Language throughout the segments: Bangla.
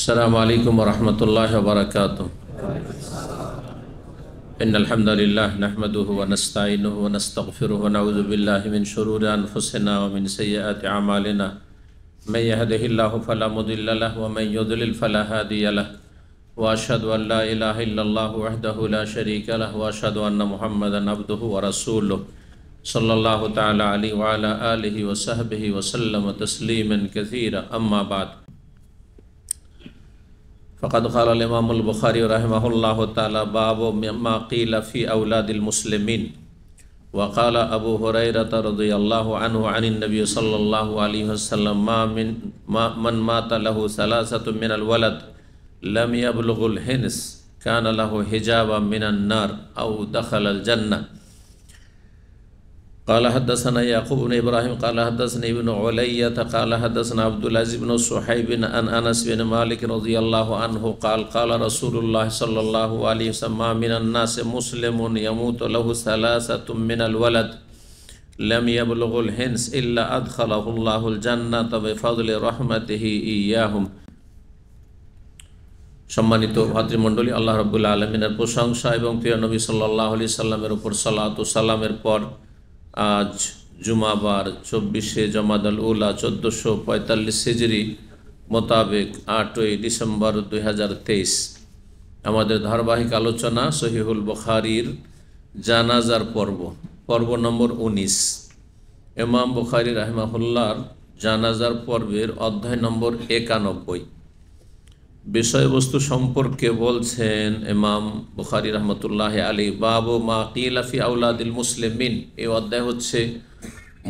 السلام علیکم ورحمت اللہ وبرکاتہ ان الحمدللہ نحمده ونستعینه ونستغفره ونعوذ باللہ من شرور انفسنا ومن سیئات عمالنا من یهده اللہ فلا مضل لہ ومن یضلل فلا حادی لہ واشهد ان لا الہ الا اللہ وحده لا شریک لہ واشهد ان محمد عبده ورسوله صلی اللہ تعالی علیہ وعلا آلہ وصحبہ وسلم تسلیما کثیرا اما بعد فقد قال الإمام البخاري رحمه الله تعالى باب ما قيل في أولاد المسلمين وقال أبو هريرة رضي الله عنه عن النبي صلى الله عليه وسلم ما من ما من مات له ثلاثة من الولد لم يبلغ الحنس كان له حجابا من النار أو دخل الجنة قال حدثنا يعقوب بن ابراهيم قال حدثنا ابن علية قال حدثنا عبد العزيز بن صحيب عن انس بن مالك رضي الله عنه قال قال رسول الله صلى الله عليه وسلم من الناس مسلم يموت له ثلاثة من الولد لم يبلغ الحنس إلا أدخله الله الجنة بفضل رحمته إياهم সম্মানিত ভাতৃমণ্ডলী আল্লাহ রবুল্লা আলমিনের প্রশংসা এবং প্রিয় নবী সাল্লাহ আলি সাল্লামের উপর সালাত ও সালামের পর আজ জুমাবার চব্বিশে জমাদাল উলা চোদ্দোশো পঁয়তাল্লিশ সেজরি মোতাবেক আটই ডিসেম্বর দুই আমাদের ধারাবাহিক আলোচনা সহিহুল বখারির জানাজার পর্ব পর্ব নম্বর ১৯ এমাম বখারি রাহমাহুল্লার জানাজার পর্বের অধ্যায় নম্বর একানব্বই বিষয়বস্তু সম্পর্কে বলছেন এমাম বুখারি রহমতুল্লাহ আলী বাবু মা কিলাফি আউলাদিল মুসলিমিন এই অধ্যায় হচ্ছে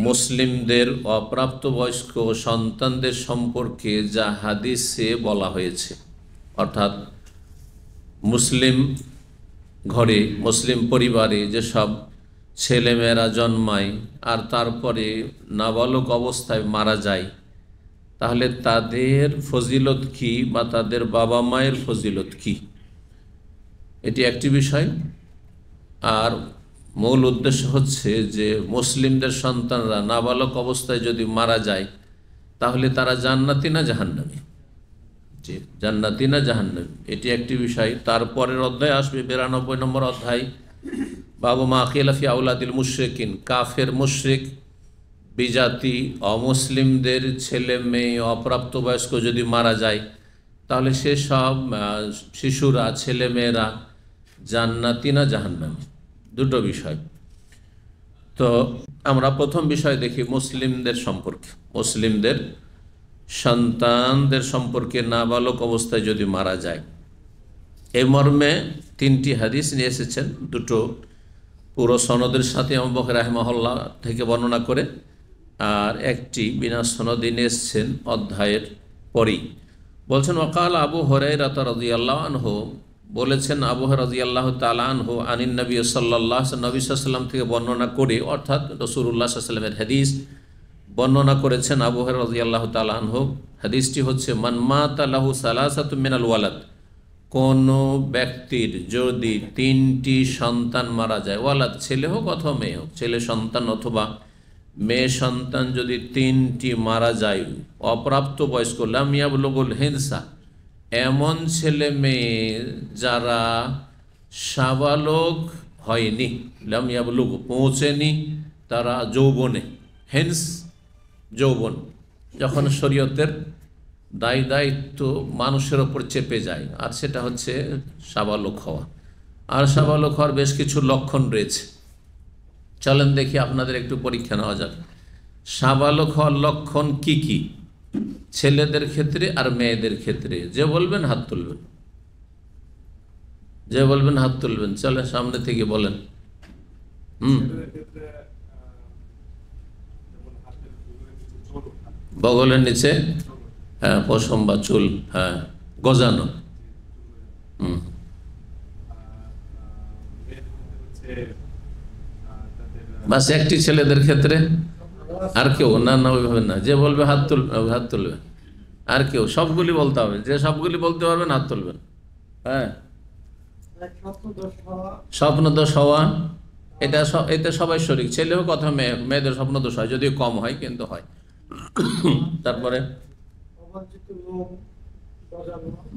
মুসলিমদের অপ্রাপ্তবয়স্ক সন্তানদের সম্পর্কে যা হাদিসে বলা হয়েছে অর্থাৎ মুসলিম ঘরে মুসলিম পরিবারে যেসব ছেলেমেয়েরা জন্মায় আর তারপরে নাবালক অবস্থায় মারা যায় তাহলে তাদের ফজিলত কি বা তাদের বাবা মায়ের ফজিলত কি এটি একটি বিষয় আর মূল উদ্দেশ্য হচ্ছে যে মুসলিমদের সন্তানরা নাবালক অবস্থায় যদি মারা যায় তাহলে তারা জান্নাতি না জাহান্নামি যে জান্নাতি না জাহান্নামি এটি একটি বিষয় তারপরের অধ্যায় আসবে বিরানব্বই নম্বর অধ্যায় বাবু মা আকিলাফি আউলাদিল মুশ্রেকিন কাফের মুশ্রিক বিজাতি অমুসলিমদের ছেলে মেয়ে অপ্রাপ্তবয়স্ক যদি মারা যায় তাহলে সে সব শিশুরা ছেলে মেয়েরা জান্নাতি না জাহান্নামি দুটো বিষয় তো আমরা প্রথম বিষয় দেখি মুসলিমদের সম্পর্কে মুসলিমদের সন্তানদের সম্পর্কে নাবালক অবস্থায় যদি মারা যায় এই মর্মে তিনটি হাদিস নিয়ে এসেছেন দুটো পুরো সনদের সাথে আহমবক মহল্লা থেকে বর্ণনা করে আর একটি বিনা সনদিন এসছেন অধ্যায়ের পরেই বলছেন ওকাল আবু হরাই রাতা রাজি আল্লাহ বলেছেন আবু রাজি আল্লাহ তালানহো আনিন নবী সাল্লাহ নবী সাল্লাম থেকে বর্ণনা করে অর্থাৎ রসুরুল্লাহ সাল্লামের হাদিস বর্ণনা করেছেন আবু রাজি আল্লাহ তালানহ হাদিসটি হচ্ছে মানমা তালাহু সালাসাত মিনাল ওয়ালাদ কোন ব্যক্তির যদি তিনটি সন্তান মারা যায় ওয়ালাদ ছেলে হোক অথবা মেয়ে হোক ছেলে সন্তান অথবা মেয়ে সন্তান যদি তিনটি মারা যায় অপ্রাপ্ত বয়স্ক লামিয়াবলগুল হেনসা এমন ছেলে মেয়ে যারা সাবালক হয়নি লামিয়াবলুক পৌঁছেনি তারা যৌবনে হেন্স যৌবন যখন শরীয়তের দায় দায়িত্ব মানুষের ওপর চেপে যায় আর সেটা হচ্ছে সাবালক হওয়া আর সাবালক হওয়ার বেশ কিছু লক্ষণ রয়েছে চলেন দেখি আপনাদের একটু পরীক্ষা নেওয়া যাক সাবালক হওয়ার লক্ষণ কি কি ছেলেদের ক্ষেত্রে আর মেয়েদের ক্ষেত্রে যে বলবেন হাত তুলবেন যে বলবেন হাত তুলবেন চলে সামনে থেকে বলেন হুম বগলের নিচে হ্যাঁ পশম বা চুল হ্যাঁ গজানো বাস একটি ছেলেদের ক্ষেত্রে আর কেউ অন্যান্য ওইভাবে না যে বলবে হাত তুল হাত তুলবে আর কেউ সবগুলি বলতে হবে যে সবগুলি বলতে পারবেন হাত তুলবেন হ্যাঁ স্বপ্ন দোষ হওয়া এটা এতে সবাই শরিক ছেলে হোক অথবা মেয়ে মেয়েদের স্বপ্ন দোষ হয় যদিও কম হয় কিন্তু হয় তারপরে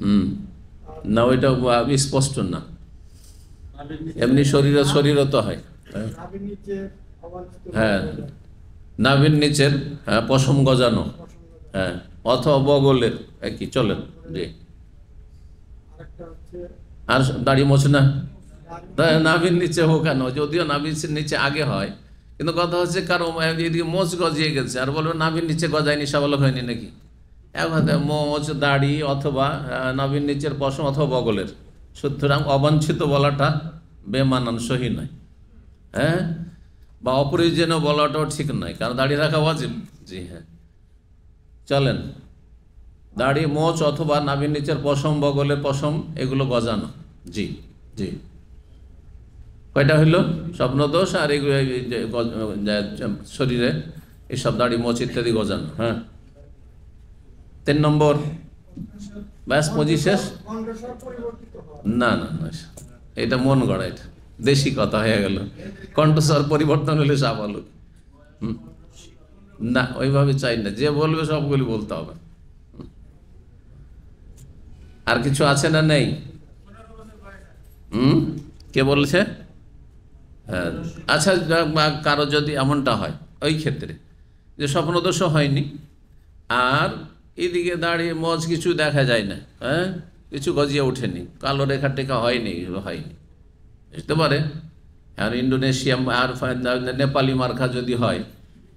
হুম না ওইটা স্পষ্ট না এমনি শরীর শরীরও তো হয় হ্যাঁ? হ্যাঁ নাভির নিচের হ্যাঁ পশম গজানো হ্যাঁ অথবা বগলের একই চলেন জি আর দাড়ি মোছ না নাভির নিচে হোক কেন যদিও নাভির নিচে আগে হয় কিন্তু কথা হচ্ছে কারো এদিকে মোচ গজিয়ে গেছে আর বলবে নাভির নিচে গজায়নি সাবলক হয়নি নাকি এক হাতে মোচ দাড়ি অথবা হ্যাঁ, নাভির নিচের পশম অথবা বগলের সুতরাং অবাঞ্ছিত বলাটা বেমানান সহি নয় হ্যাঁ বা অপ্রয়োজনীয় বলাটাও ঠিক নয় কারণ দাড়ি রাখা ওয়াজিব জি হ্যাঁ চলেন দাড়ি মোচ অথবা নাভির নিচের পশম বগলে পশম এগুলো গজানো জি জি কয়টা হইল স্বপ্নদোষ আর এগুলো শরীরে এসব দাড়ি মোচ ইত্যাদি গজানো হ্যাঁ তিন নম্বর ব্যাস পঁচিশ শেষ না না না এটা মন গড়া এটা দেশি কথা হয়ে গেল কণ্ঠস্বর পরিবর্তন হলে স্বাভাবিক না ওইভাবে চাই না যে বলবে সবগুলি বলতে হবে আর কিছু আছে না নেই হুম কে বলছে হ্যাঁ। আচ্ছা কারো যদি এমনটা হয় ওই ক্ষেত্রে যে স্বপ্নদোষ হয়নি আর এদিকে দাঁড়িয়ে মজ কিছু দেখা যায় না হ্যাঁ কিছু গজিয়ে ওঠেনি কালো রেখা টেখা হয়নি হয়নি বুঝতে পারে আর ইন্ডোনেশিয়া আর নেপালি মার্কা যদি হয়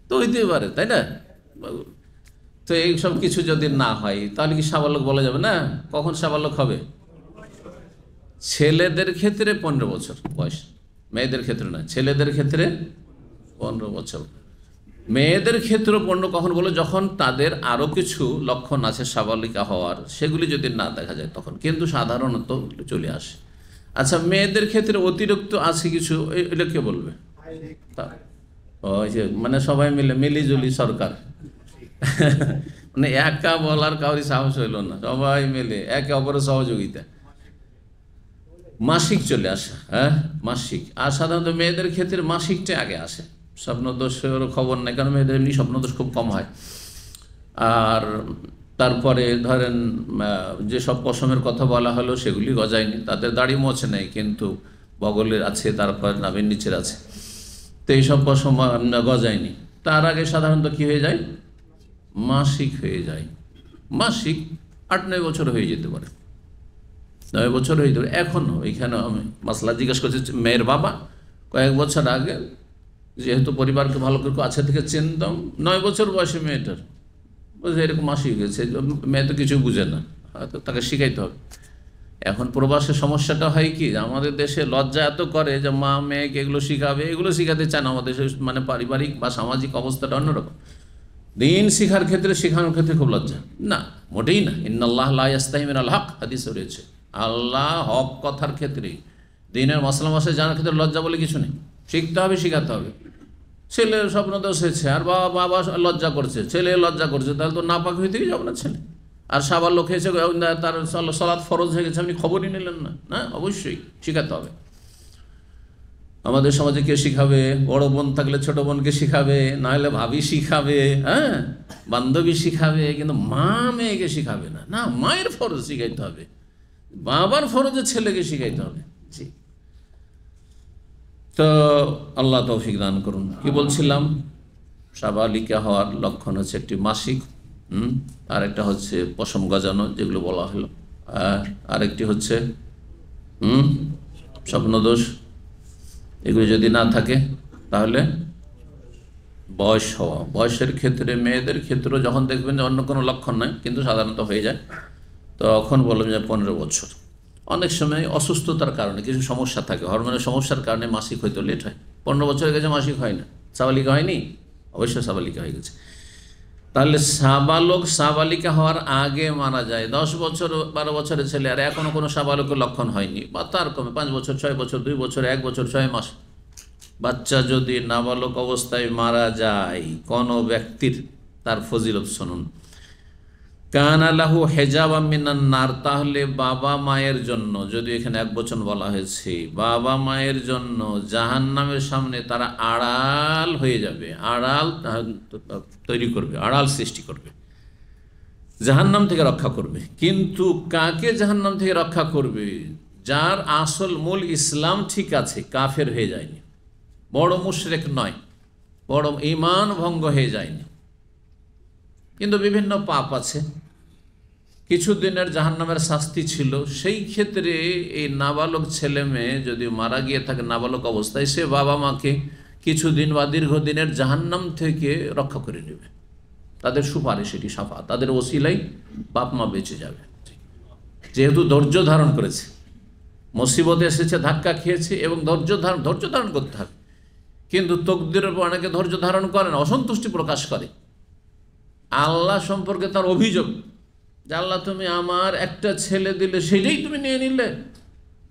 তো হইতে পারে তাই না তো এইসব কিছু যদি না হয় তাহলে কি সাবালক বলা যাবে না কখন সাবালক হবে ছেলেদের ক্ষেত্রে পনেরো বছর বয়স মেয়েদের ক্ষেত্রে না ছেলেদের ক্ষেত্রে পনেরো বছর মেয়েদের ক্ষেত্রে পনেরো কখন বলে যখন তাদের আরও কিছু লক্ষণ আছে সাবালিকা হওয়ার সেগুলি যদি না দেখা যায় তখন কিন্তু সাধারণত চলে আসে আচ্ছা মেয়েদের ক্ষেত্রে অতিরিক্ত আছে কিছু এটা কে বলবে ওই যে মানে সবাই মিলে মিলিজুলি সরকার মানে একা বলার কাউরি সাহস হইল না সবাই মিলে একে অপরের সহযোগিতা মাসিক চলে আসে হ্যাঁ মাসিক আর সাধারণত মেয়েদের ক্ষেত্রে মাসিকটা আগে আসে স্বপ্নদোষের খবর নেই কারণ মেয়েদের এমনি স্বপ্নদোষ খুব কম হয় আর তারপরে ধরেন যেসব পশমের কথা বলা হলো সেগুলি গজায়নি তাদের দাড়ি মোছে নেই কিন্তু বগলের আছে তারপর নামের নিচের আছে তো এইসব পশম গজায়নি তার আগে সাধারণত কি হয়ে যায় মাসিক হয়ে যায় মাসিক আট নয় বছর হয়ে যেতে পারে নয় বছর হয়ে যেতে পারে এখনও এখানে আমি মাসলা জিজ্ঞেস করছি মেয়ের বাবা কয়েক বছর আগে যেহেতু পরিবারকে ভালো করে আছে থেকে চিনতাম নয় বছর বয়সে মেয়েটার বলছে এরকম মাসি গেছে মেয়ে তো কিছু বুঝে না হয়তো তাকে শিখাইতে হবে এখন প্রবাসে সমস্যাটা হয় কি আমাদের দেশে লজ্জা এত করে যে মা মেয়েকে এগুলো শিখাবে এগুলো শিখাতে চান আমাদের মানে পারিবারিক বা সামাজিক অবস্থাটা অন্যরকম দিন শিখার ক্ষেত্রে শেখানোর ক্ষেত্রে খুব লজ্জা না মোটেই না ইন্নআল্লাহ আস্তাহিমিন আল হক হাদিস রয়েছে আল্লাহ হক কথার ক্ষেত্রে দিনের মশলা মশলা জানার ক্ষেত্রে লজ্জা বলে কিছু নেই শিখতে হবে শিখাতে হবে ছেলে স্বপ্ন হয়েছে আর বাবা বাবা লজ্জা করছে ছেলে লজ্জা করছে তাহলে তো না হয়ে থেকে যাবো না ছেলে আর সাবার লোক হয়েছে তার সলাৎ ফরজ হয়ে গেছে আপনি খবরই নিলেন না না অবশ্যই শেখাতে হবে আমাদের সমাজে কে শিখাবে বড় বোন থাকলে ছোট বোনকে শিখাবে না হলে ভাবি শিখাবে হ্যাঁ বান্ধবী শিখাবে কিন্তু মা মেয়েকে শিখাবে না না মায়ের ফরজ শিখাইতে হবে বাবার ফরজে ছেলেকে শিখাইতে হবে তো আল্লাহ তৌফিক দান করুন কি বলছিলাম সাবালিকা হওয়ার লক্ষণ হচ্ছে একটি মাসিক হুম আর একটা হচ্ছে পশম গজানো যেগুলো বলা হলো আর আরেকটি হচ্ছে হুম স্বপ্নদোষ এগুলো যদি না থাকে তাহলে বয়স হওয়া বয়সের ক্ষেত্রে মেয়েদের ক্ষেত্রে যখন দেখবেন যে অন্য কোনো লক্ষণ নয় কিন্তু সাধারণত হয়ে যায় তখন বলবেন যে পনেরো বছর অনেক সময় অসুস্থতার কারণে কিছু সমস্যা থাকে হরমোনের সমস্যার কারণে মাসিক হয়তো লেট হয় পনেরো বছর হয়ে গেছে মাসিক হয় না সাবালিকা হয়নি অবশ্যই সাবালিকা হয়ে গেছে তাহলে সাবালক সাবালিকা হওয়ার আগে মারা যায় দশ বছর বারো বছরের ছেলে আর এখনও কোনো সাবালকের লক্ষণ হয়নি বা তার কমে পাঁচ বছর ছয় বছর দুই বছর এক বছর ছয় মাস বাচ্চা যদি নাবালক অবস্থায় মারা যায় কোনো ব্যক্তির তার ফজিলত শুনুন কান আলাহু হেজাব মিনান নার তাহলে বাবা মায়ের জন্য যদি এখানে এক বচন বলা হয়েছে বাবা মায়ের জন্য জাহান নামের সামনে তারা আড়াল হয়ে যাবে আড়াল তৈরি করবে আড়াল সৃষ্টি করবে জাহান্নাম থেকে রক্ষা করবে কিন্তু কাকে জাহান্নাম থেকে রক্ষা করবে যার আসল মূল ইসলাম ঠিক আছে কাফের হয়ে যায়নি বড় মুশরেক নয় বড় ইমান ভঙ্গ হয়ে যায়নি কিন্তু বিভিন্ন পাপ আছে কিছু দিনের জাহান্নামের শাস্তি ছিল সেই ক্ষেত্রে এই নাবালক ছেলে মেয়ে যদি মারা গিয়ে থাকে নাবালক অবস্থায় সে বাবা মাকে কিছুদিন বা দীর্ঘদিনের জাহান্নাম থেকে রক্ষা করে নেবে তাদের সুপারিশ এটি সাফা তাদের ওসিলাই বাপ মা বেঁচে যাবে যেহেতু ধৈর্য ধারণ করেছে মুসিবত এসেছে ধাক্কা খেয়েছে এবং ধৈর্য ধারণ ধৈর্য ধারণ করতে হবে কিন্তু তকদিরের পর অনেকে ধৈর্য ধারণ করেন অসন্তুষ্টি প্রকাশ করে আল্লাহ সম্পর্কে তার অভিযোগ যে আল্লাহ তুমি আমার একটা ছেলে দিলে সেটাই তুমি নিয়ে নিলে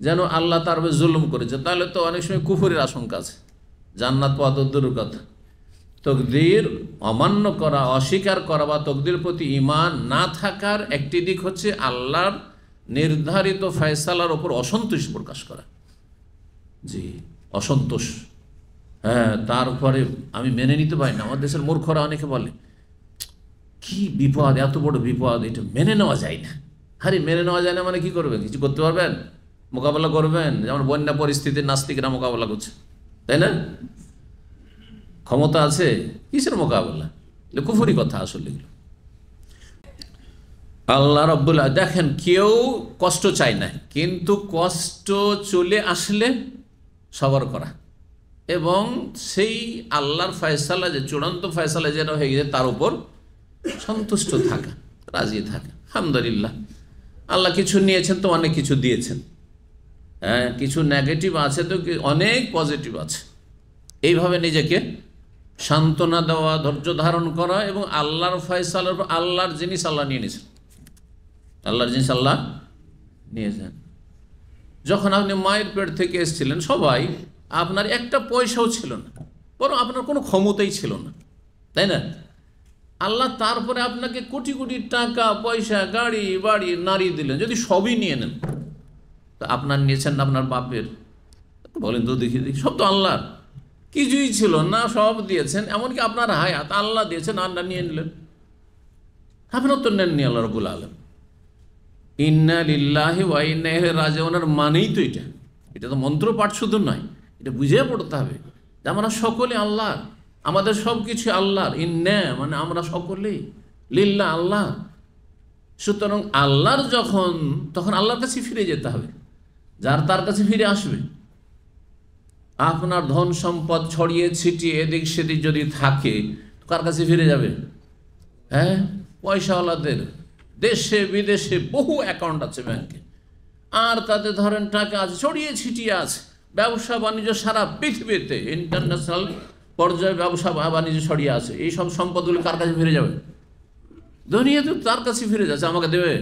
যেন আল্লাহ তার জুলুম করেছে তাহলে তো অনেক সময় কুফুরের আশঙ্কা আছে জান্নাত পাওয়া তো কথা তকদির অমান্য করা অস্বীকার করা বা তকদির প্রতি ইমান না থাকার একটি দিক হচ্ছে আল্লাহর নির্ধারিত ফয়সালার ওপর অসন্তোষ প্রকাশ করা জি অসন্তোষ হ্যাঁ তারপরে আমি মেনে নিতে পারি না আমার দেশের মূর্খরা অনেকে বলে কি বিপদ এত বড় বিপদ এটা মেনে নেওয়া যায় না আরে মেনে নেওয়া যায় না মানে কি করবেন কিছু করতে পারবেন মোকাবেলা করবেন যেমন বন্যা পরিস্থিতির নাস্তিকরা মোকাবেলা করছে তাই না ক্ষমতা আছে কিসের মোকাবেলা কুফুরি কথা আসলে আল্লাহ রব্বুল্লাহ দেখেন কেউ কষ্ট চায় না কিন্তু কষ্ট চলে আসলে সবর করা এবং সেই আল্লাহর ফয়সালা যে চূড়ান্ত ফয়সালা যেটা হয়ে গেছে তার উপর সন্তুষ্ট থাকা রাজি থাকা আলহামদুলিল্লাহ আল্লাহ কিছু নিয়েছেন তো অনেক কিছু দিয়েছেন হ্যাঁ কিছু নেগেটিভ আছে তো অনেক পজিটিভ আছে এইভাবে নিজেকে সান্ত্বনা দেওয়া ধৈর্য ধারণ করা এবং আল্লাহর ফয়সালের আল্লাহর জিনিস আল্লাহ নিয়ে নিয়েছেন আল্লাহর জিনিস আল্লাহ নিয়ে যান যখন আপনি মায়ের পেট থেকে এসেছিলেন সবাই আপনার একটা পয়সাও ছিল না বরং আপনার কোনো ক্ষমতাই ছিল না তাই না আল্লাহ তারপরে আপনাকে কোটি কোটি টাকা পয়সা গাড়ি বাড়ি নারী দিলেন যদি সবই নিয়ে নেন তা আপনার নিয়েছেন না আপনার বাপের বলেন তো দেখি দেখি সব তো আল্লাহর কিছুই ছিল না সব দিয়েছেন এমনকি আপনার হায়াত আল্লাহ দিয়েছেন আল্লাহ নিয়ে নিলেন আপনার তো নেননি আল্লাহ রবুল আলম ইন্না লিল্লাহি ওয়াইনাহ রাজাওনার মানেই তো এটা এটা তো মন্ত্র পাঠ শুধু নয় এটা বুঝে পড়তে হবে যে আমরা সকলে আল্লাহ আমাদের সব কিছু আল্লাহর ইন্যা মানে আমরা সকলেই লিল্লা আল্লাহ সুতরাং আল্লাহর যখন তখন আল্লাহর কাছে ফিরে যেতে হবে যার তার কাছে ফিরে আসবে আপনার ধন সম্পদ ছড়িয়ে ছিটিয়ে এদিক সেদিক যদি থাকে কার কাছে ফিরে যাবে হ্যাঁ পয়সাওয়ালাদের দেশে বিদেশে বহু অ্যাকাউন্ট আছে ব্যাংকে আর তাতে ধরেন টাকা আছে ছড়িয়ে ছিটিয়ে আছে ব্যবসা বাণিজ্য সারা পৃথিবীতে ইন্টারন্যাশনাল পর্যায়ে ব্যবসা বাণিজ্য সরিয়ে আছে এই সব সম্পদগুলো কার কাছে ফিরে যাবে ধনিয়া তো তার কাছে ফিরে যাচ্ছে আমাকে দেবে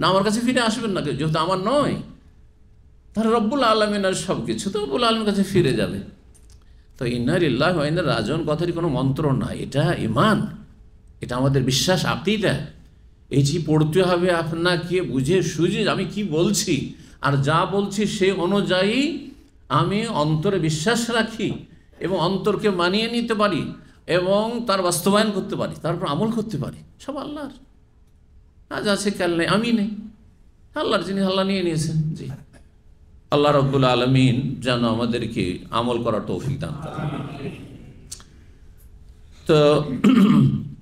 না আমার কাছে ফিরে আসবেন না কেউ যেহেতু আমার নয় তার রব্বুল আর সব কিছু তো রব্বুল আলমের কাছে ফিরে যাবে তো ইন্নার ইল্লাহ ইন্নার রাজন কথারই কোনো মন্ত্র না এটা ইমান এটা আমাদের বিশ্বাস আকিদা এই যে পড়তে হবে আপনাকে বুঝে সুঝে আমি কি বলছি আর যা বলছি সে অনুযায়ী আমি অন্তরে বিশ্বাস রাখি এবং অন্তরকে মানিয়ে নিতে পারি এবং তার বাস্তবায়ন করতে পারি তারপর আমল করতে পারি সব আল্লাহর আজ আছে কাল নেই আমি নেই আল্লাহর যিনি আল্লাহ নিয়ে নিয়েছেন জি আল্লাহ রব্বুল আলমিন যেন আমাদেরকে আমল করার তৌফিক দান করে তো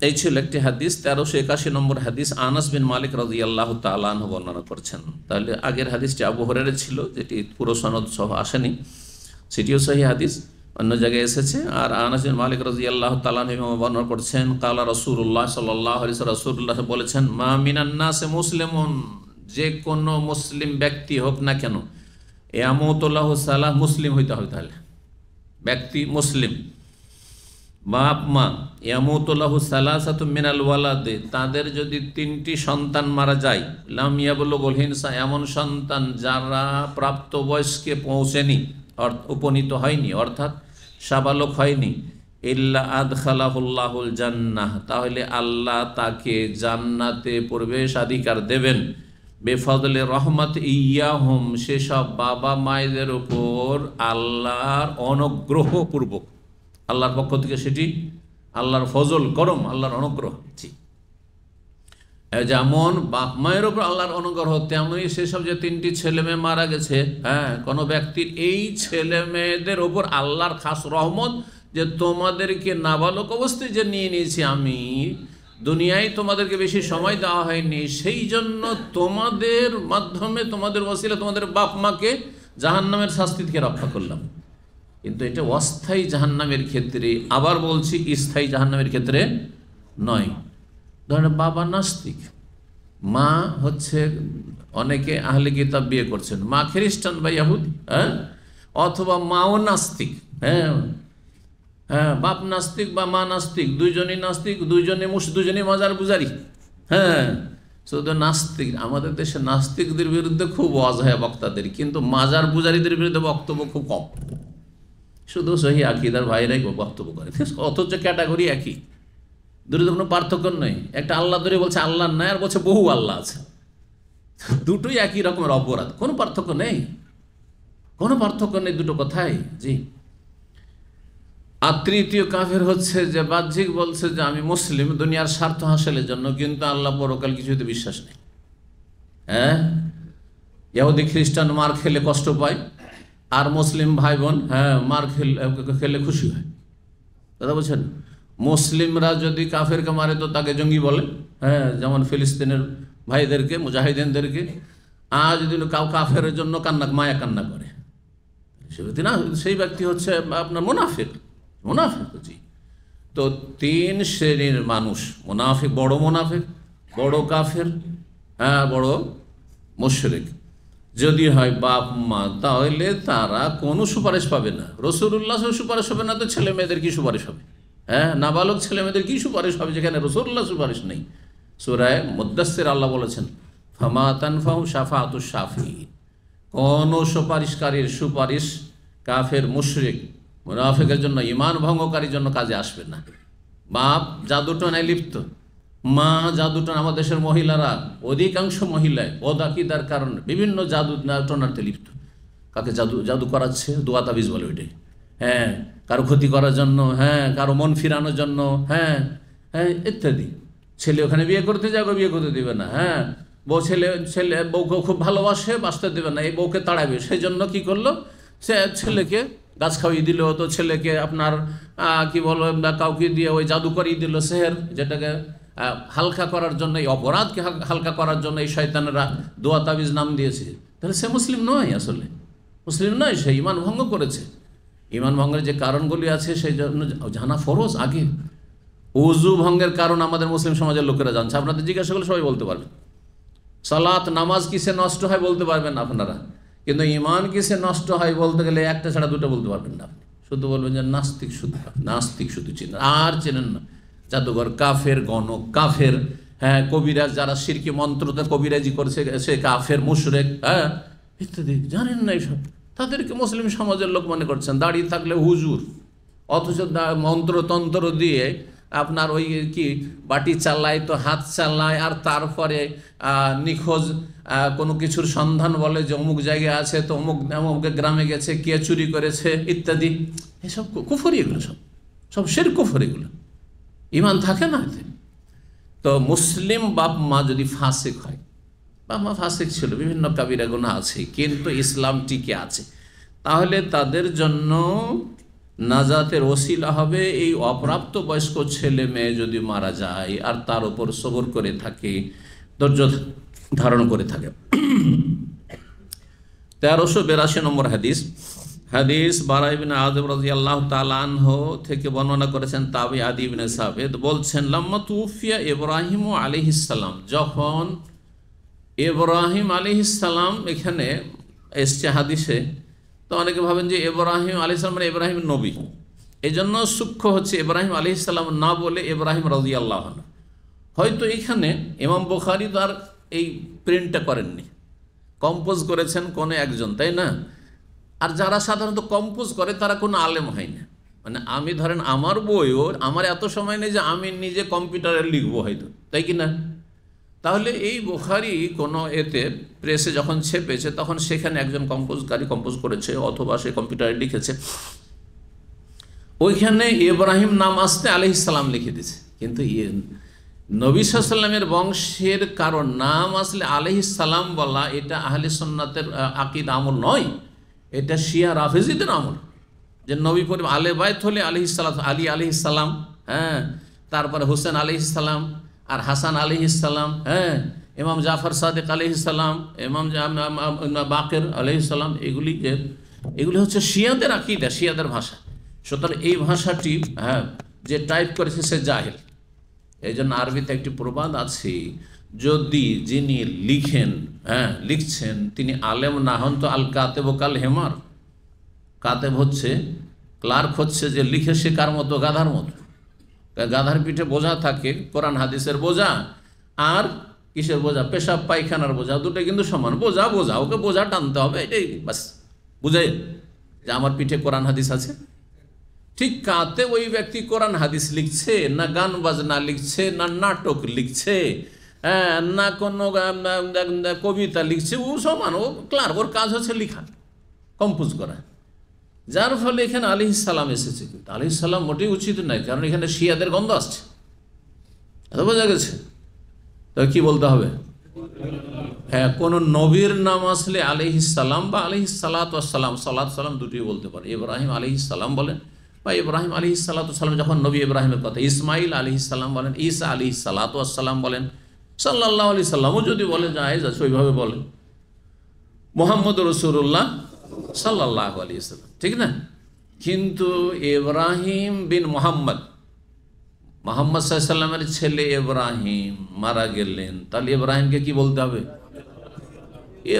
এই ছিল একটি হাদিস তেরোশো একাশি নম্বর হাদিস আনাস বিন মালিক রাজি আল্লাহ তালাহ বর্ণনা করছেন তাহলে আগের হাদিসটি আবু হরের ছিল যেটি পুরো সনদ সহ আসেনি সেটিও সহি হাদিস অন্য জায়গায় এসেছে আর আনাসিন মালিক রাজি আল্লাহ বর্ণনা করছেন কালা রসুল্লাহ সাল্লাহ রসুল্লাহ বলেছেন মা মিনান্না সে মুসলিমন যে কোনো মুসলিম ব্যক্তি হোক না কেন এমতলাহ সালাহ মুসলিম হইতে হবে তাহলে ব্যক্তি মুসলিম বাপ মা সালাহ সাথু মিনাল ওয়ালাদে তাদের যদি তিনটি সন্তান মারা যায় লামিয়াবুল হিনসা এমন সন্তান যারা প্রাপ্তবয়স্কে পৌঁছেনি উপনীত হয়নি অর্থাৎ সাবালক হয়নি ইল্লা আদখালাহুল্লাহুল জান্নাহ তাহলে আল্লাহ তাকে জান্নাতে প্রবেশাধিকার দেবেন বেফদলে রহমত ইয়াহম সেসব বাবা মায়েদের ওপর আল্লাহর অনগ্রহপূর্বক আল্লাহর পক্ষ থেকে সেটি আল্লাহর ফজল করম আল্লাহর অনুগ্রহ ঠিক যেমন বাপ মায়ের ওপর আল্লাহর অনুগ্রহ তেমনি সেসব যে তিনটি ছেলে মেয়ে মারা গেছে হ্যাঁ কোনো ব্যক্তির এই ছেলে মেয়েদের ওপর আল্লাহর খাস রহমত যে তোমাদেরকে নাবালক অবস্থায় যে নিয়ে নিয়েছি আমি দুনিয়ায় তোমাদেরকে বেশি সময় দেওয়া হয়নি সেই জন্য তোমাদের মাধ্যমে তোমাদের ওসিলা তোমাদের বাপ মাকে জাহান্নামের শাস্তি থেকে রক্ষা করলাম কিন্তু এটা অস্থায়ী জাহান্নামের ক্ষেত্রে আবার বলছি স্থায়ী জাহান্নামের ক্ষেত্রে নয় ধরেন বাবা নাস্তিক মা হচ্ছে অনেকে আহলে কিতাব বিয়ে করছেন মা খ্রিস্টান বা ইয়াহুদি হ্যাঁ অথবা মাও নাস্তিক হ্যাঁ হ্যাঁ বাপ নাস্তিক বা মা নাস্তিক দুইজনই নাস্তিক দুইজনে মুস দুজনেই মাজার বুজারি হ্যাঁ শুধু নাস্তিক আমাদের দেশে নাস্তিকদের বিরুদ্ধে খুব অজয় বক্তাদের কিন্তু মাজার বুজারিদের বিরুদ্ধে বক্তব্য খুব কম শুধু সহি আকিদার ভাইরাই বক্তব্য করে অথচ ক্যাটাগরি একই তো কোনো পার্থক্য নেই একটা আল্লাহ দূরে বলছে আল্লাহ নাই আর বলছে বহু আল্লাহ আছে দুটোই একই রকমের অপরাধ কোনো পার্থক্য নেই কোনো পার্থক্য নেই দুটো কথাই জি আর তৃতীয় কাফের হচ্ছে যে বাহ্যিক বলছে যে আমি মুসলিম দুনিয়ার স্বার্থ হাসিলের জন্য কিন্তু আল্লাহ পরকাল কিছুতে বিশ্বাস নেই হ্যাঁ ইয়াহুদি খ্রিস্টান মার খেলে কষ্ট পায় আর মুসলিম ভাই বোন হ্যাঁ মার খেলে খেলে খুশি হয় কথা বলছেন মুসলিমরা যদি কাফেরকে মারে তো তাকে জঙ্গি বলে হ্যাঁ যেমন ফিলিস্তিনের ভাইদেরকে মুজাহিদিনদেরকে আর যদি কাউ কাফের জন্য কান্না মায়া কান্না করে সে ব্যক্তি না সেই ব্যক্তি হচ্ছে আপনার মুনাফিক মুনাফিক তো তিন শ্রেণীর মানুষ মুনাফিক বড় মুনাফিক বড় কাফের হ্যাঁ বড় মুশরিক যদি হয় বাপ মা তাহলে তারা কোনো সুপারিশ পাবে না রসুল্লাহ সুপারিশ হবে না তো ছেলে মেয়েদের কি সুপারিশ হবে হ্যাঁ নাবালক ছেলে মেয়েদের কী সুপারিশ হবে যেখানে রসুল্লাহ সুপারিশ নেই সুরায় মুদাসের আল্লাহ বলেছেন ফামা তানফাউ সাফা আতু সাফি কোন সুপারিশকারীর সুপারিশ কাফের মুশরিক মুনাফেকের জন্য ইমান ভঙ্গকারীর জন্য কাজে আসবে না বাপ জাদুটনায় লিপ্ত মা জাদুটন আমাদের দেশের মহিলারা অধিকাংশ মহিলায় অদাকিদার কারণে বিভিন্ন জাদু টোনার্থে লিপ্ত কাকে জাদু জাদু করাচ্ছে দোয়া তাবিজ বলে ওইটাই হ্যাঁ কারো ক্ষতি করার জন্য হ্যাঁ কারো মন ফিরানোর জন্য হ্যাঁ হ্যাঁ ইত্যাদি ছেলে ওখানে বিয়ে করতে যাবে বিয়ে করতে দেবে না হ্যাঁ বউ ছেলে ছেলে বউকে খুব ভালোবাসে বাঁচতে দেবে না এই বউকে তাড়াবে সেই জন্য কী করলো সে ছেলেকে গাছ খাওয়াই দিল তো ছেলেকে আপনার কি বলবো কাউকে দিয়ে ওই জাদু করিয়ে দিল সেহের যেটাকে হালকা করার জন্য এই অপরাধকে হালকা করার জন্য এই শয়তানেরা দোয়া তাবিজ নাম দিয়েছে তাহলে সে মুসলিম নয় আসলে মুসলিম নয় সে ইমান ভঙ্গ করেছে ইমান ভঙ্গের যে কারণগুলি আছে সেই জন্য জানা ফরজ আগে উজু ভঙ্গের কারণ আমাদের মুসলিম সমাজের লোকেরা জানছে আপনাদের জিজ্ঞাসা করলে সবাই বলতে পারবেন সালাত নামাজ কিসে নষ্ট হয় বলতে পারবেন আপনারা কিন্তু ইমান কিসে নষ্ট হয় বলতে গেলে একটা ছাড়া দুটো বলতে পারবেন না আপনি শুধু বলবেন যে নাস্তিক শুধু নাস্তিক শুধু চিনেন আর চেনেন না জাদুঘর কাফের গণক কাফের হ্যাঁ কবিরাজ যারা সিরকি মন্ত্রতে কবিরাজি করছে সে কাফের মুশরেক হ্যাঁ ইত্যাদি জানেন না এইসব তাদেরকে মুসলিম সমাজের লোক মনে করছেন দাঁড়িয়ে থাকলে হুজুর অথচ মন্ত্রতন্ত্র দিয়ে আপনার ওই কি বাটি চালায় তো হাত চালায় আর তারপরে নিখোঁজ কোনো কিছুর সন্ধান বলে যে অমুক জায়গায় আছে তো অমুক অমুকে গ্রামে গেছে কে চুরি করেছে ইত্যাদি এসব কুফরি এগুলো সব সব সের কুফরি এগুলো ইমান থাকে না তো মুসলিম বাপ মা যদি ফাঁসে হয় বা ফাসিক ছিল বিভিন্ন কাবিরা গুণা আছে কিন্তু ইসলাম টিকে আছে তাহলে তাদের জন্য নাজাতের ওসিলা হবে এই অপ্রাপ্ত বয়স্ক ছেলে মেয়ে যদি মারা যায় আর তার উপর সবর করে থাকে ধৈর্য ধারণ করে থাকে তেরোশো বেরাশি নম্বর হাদিস হাদিস বারাইবিন আদম রাজি আল্লাহ তালানহ থেকে বর্ণনা করেছেন তাবি আদিবিন সাবেদ বলছেন লম্মা তুফিয়া ইব্রাহিম আলিহিসাল্লাম যখন এব্রাহিম আলী ইসালাম এখানে এসছে হাদিসে তো অনেকে ভাবেন যে এব্রাহিম আলি ইসলাম মানে এব্রাহিম নবী এই জন্য সূক্ষ্ম হচ্ছে এব্রাহিম আলী ইসলাম না বলে এব্রাহিম রাজি আল্লাহ হয়তো এখানে ইমাম বুখারি তার এই প্রিন্টটা করেননি কম্পোজ করেছেন কোনো একজন তাই না আর যারা সাধারণত কম্পোজ করে তারা কোনো আলেম হয় না মানে আমি ধরেন আমার বইও আমার এত সময় নেই যে আমি নিজে কম্পিউটারে লিখবো হয়তো তাই কি না তাহলে এই বোখারি কোনো এতে প্রেসে যখন ছেপেছে তখন সেখানে একজন কম্পোজকারী কম্পোজ করেছে অথবা সে কম্পিউটারে লিখেছে ওইখানে ইব্রাহিম নাম আসতে আলহিসাল্লাম লিখে দিয়েছে কিন্তু ইয়ে নবী সাল্লামের বংশের কারণ নাম আসলে আলহিসাল্লাম বলা এটা আহলে সন্ন্যতের আকিদ আমল নয় এটা শিয়া রাফেজিদের আমল যে নবী পরিবার আলে বাইত হলে আলহিসাল্লাম আলী আলহিসাল্লাম হ্যাঁ তারপরে হোসেন আলহিসাল্লাম আর হাসান আলী ইসাল্লাম হ্যাঁ ইমাম জাফর সাদেক আলি ইসাল্লাম ইমাম বাকের আলি ইসাল্লাম এগুলি এগুলি হচ্ছে শিয়াদের আকিদা শিয়াদের ভাষা সুতরাং এই ভাষাটি হ্যাঁ যে টাইপ করেছে সে জাহেল এই জন্য আরবিতে একটি প্রবাদ আছে যদি যিনি লিখেন হ্যাঁ লিখছেন তিনি আলেম না হন তো আল কাতেব কাল হেমার কাতেব হচ্ছে ক্লার্ক হচ্ছে যে লিখে সে কার মতো গাধার মতো গাধার পিঠে বোঝা থাকে কোরআন হাদিসের বোঝা আর কিসের বোঝা পেশাব পায়খানার বোঝা দুটো কিন্তু সমান বোঝা বোঝা ওকে বোঝা টানতে হবে এটাই বাস বুঝাই যে আমার পিঠে কোরআন হাদিস আছে ঠিক কাতে ওই ব্যক্তি কোরআন হাদিস লিখছে না গান বাজনা লিখছে না নাটক লিখছে হ্যাঁ, না কোনো কবিতা লিখছে ও সমান ও ক্লার ওর কাজ হচ্ছে লিখা কম্পোজ করা যার ফলে এখানে আলি সালাম এসেছে কিন্তু আলি সালাম মোটেই উচিত নয় কারণ এখানে শিয়াদের গন্ধ আসছে এত বোঝা গেছে তো কি বলতে হবে হ্যাঁ কোনো নবীর নাম আসলে আলিহ সালাম বা আলি সালাত সালাত সালাম দুটি বলতে পারে ইব্রাহিম আলি সালাম বলেন বা ইব্রাহিম আলি সালাতাম যখন নবী ইব্রাহিমের কথা ইসমাইল আলি সালাম বলেন ঈসা আলি সালাতাম বলেন সাল্লাহ আলি সাল্লামও যদি বলে যায় আছে ওইভাবে বলেন মোহাম্মদ রসুল্লাহ সাল্লাহ আলী ইসলাম ঠিক না কিন্তু ইব্রাহিম বিন মোহাম্মদ মোহাম্মদ সাল্লামের ছেলে ইব্রাহিম মারা গেলেন তাহলে ইব্রাহিমকে কি বলতে হবে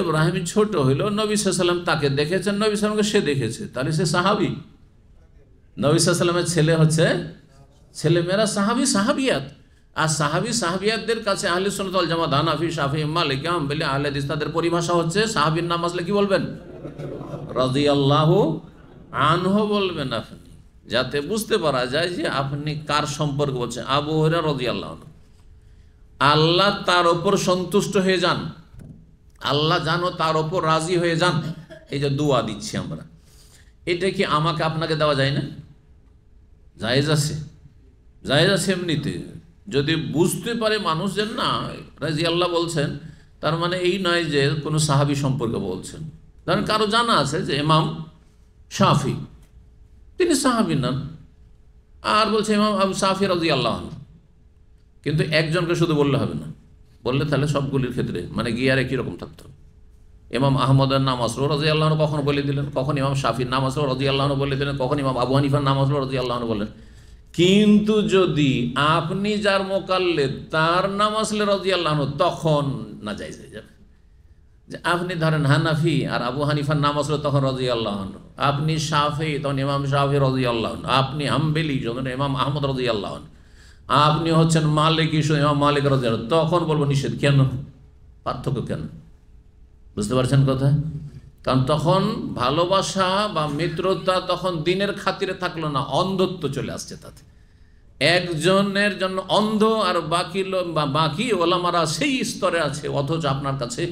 ইব্রাহিম ছোট হইল নবী সাল্লাম তাকে দেখেছেন নবী সালামকে সে দেখেছে তাহলে সে সাহাবি নবী সাল্লামের ছেলে হচ্ছে ছেলে মেয়েরা সাহাবি সাহাবিয়াত আর সাহাবি সাহাবিয়াতদের কাছে আহলে সোনাতল জামাত হানাফি শাফি মালিক আহম্বলি আহলে তাদের পরিভাষা হচ্ছে সাহাবির নাম আসলে কি বলবেন রাজিয়াল্লাহ আনহ বলবেন আপনি যাতে বুঝতে পারা যায় যে আপনি কার সম্পর্কে বলছেন আবু হরিয়া রাজিয়াল্লাহ আল্লাহ তার ওপর সন্তুষ্ট হয়ে যান আল্লাহ জানো তার ওপর রাজি হয়ে যান এই যে দোয়া দিচ্ছি আমরা এটা কি আমাকে আপনাকে দেওয়া যায় না জায়েজ আছে জায়েজ আছে এমনিতে যদি বুঝতে পারে মানুষ যে না রাজি আল্লাহ বলছেন তার মানে এই নয় যে কোনো সাহাবি সম্পর্কে বলছেন ধরেন কারো জানা আছে যে ইমাম শাফি তিনি সাহাবি নান আর বলছে ইমাম আবু সাফি রাজি আল্লাহ কিন্তু একজনকে শুধু বললে হবে না বললে তাহলে সবগুলির ক্ষেত্রে মানে গিয়ারে কীরকম থাকতে হবে ইমাম আহমদের নাম আসলো রাজি আল্লাহন কখন বলে দিলেন কখন ইমাম শাফির নাম আসলো রাজি আল্লাহন বলে দিলেন কখন ইমাম আবু হানিফার নাম আসলো রাজি আল্লাহন বললেন কিন্তু যদি আপনি যার মোকাল্লে তার নাম আসলে রাজি আল্লাহন তখন না যাই যাবে যে আপনি ধরেন হানাফি আর আবু হানিফার নাম আসলো তখন রাজি আল্লাহ আপনি শাফি তখন ইমাম শাহি রাজি আল্লাহ আপনি হামবেলি যখন ইমাম আহমদ রাজি আল্লাহ আপনি হচ্ছেন মালিক ইসু ইমাম মালিক রাজি আল্লাহ তখন বলবো নিষেধ কেন পার্থক্য কেন বুঝতে পারছেন কথা কারণ তখন ভালোবাসা বা মিত্রতা তখন দিনের খাতিরে থাকলো না অন্ধত্ব চলে আসছে তাতে একজনের জন্য অন্ধ আর বাকি বা বাকি ওলামারা সেই স্তরে আছে অথচ আপনার কাছে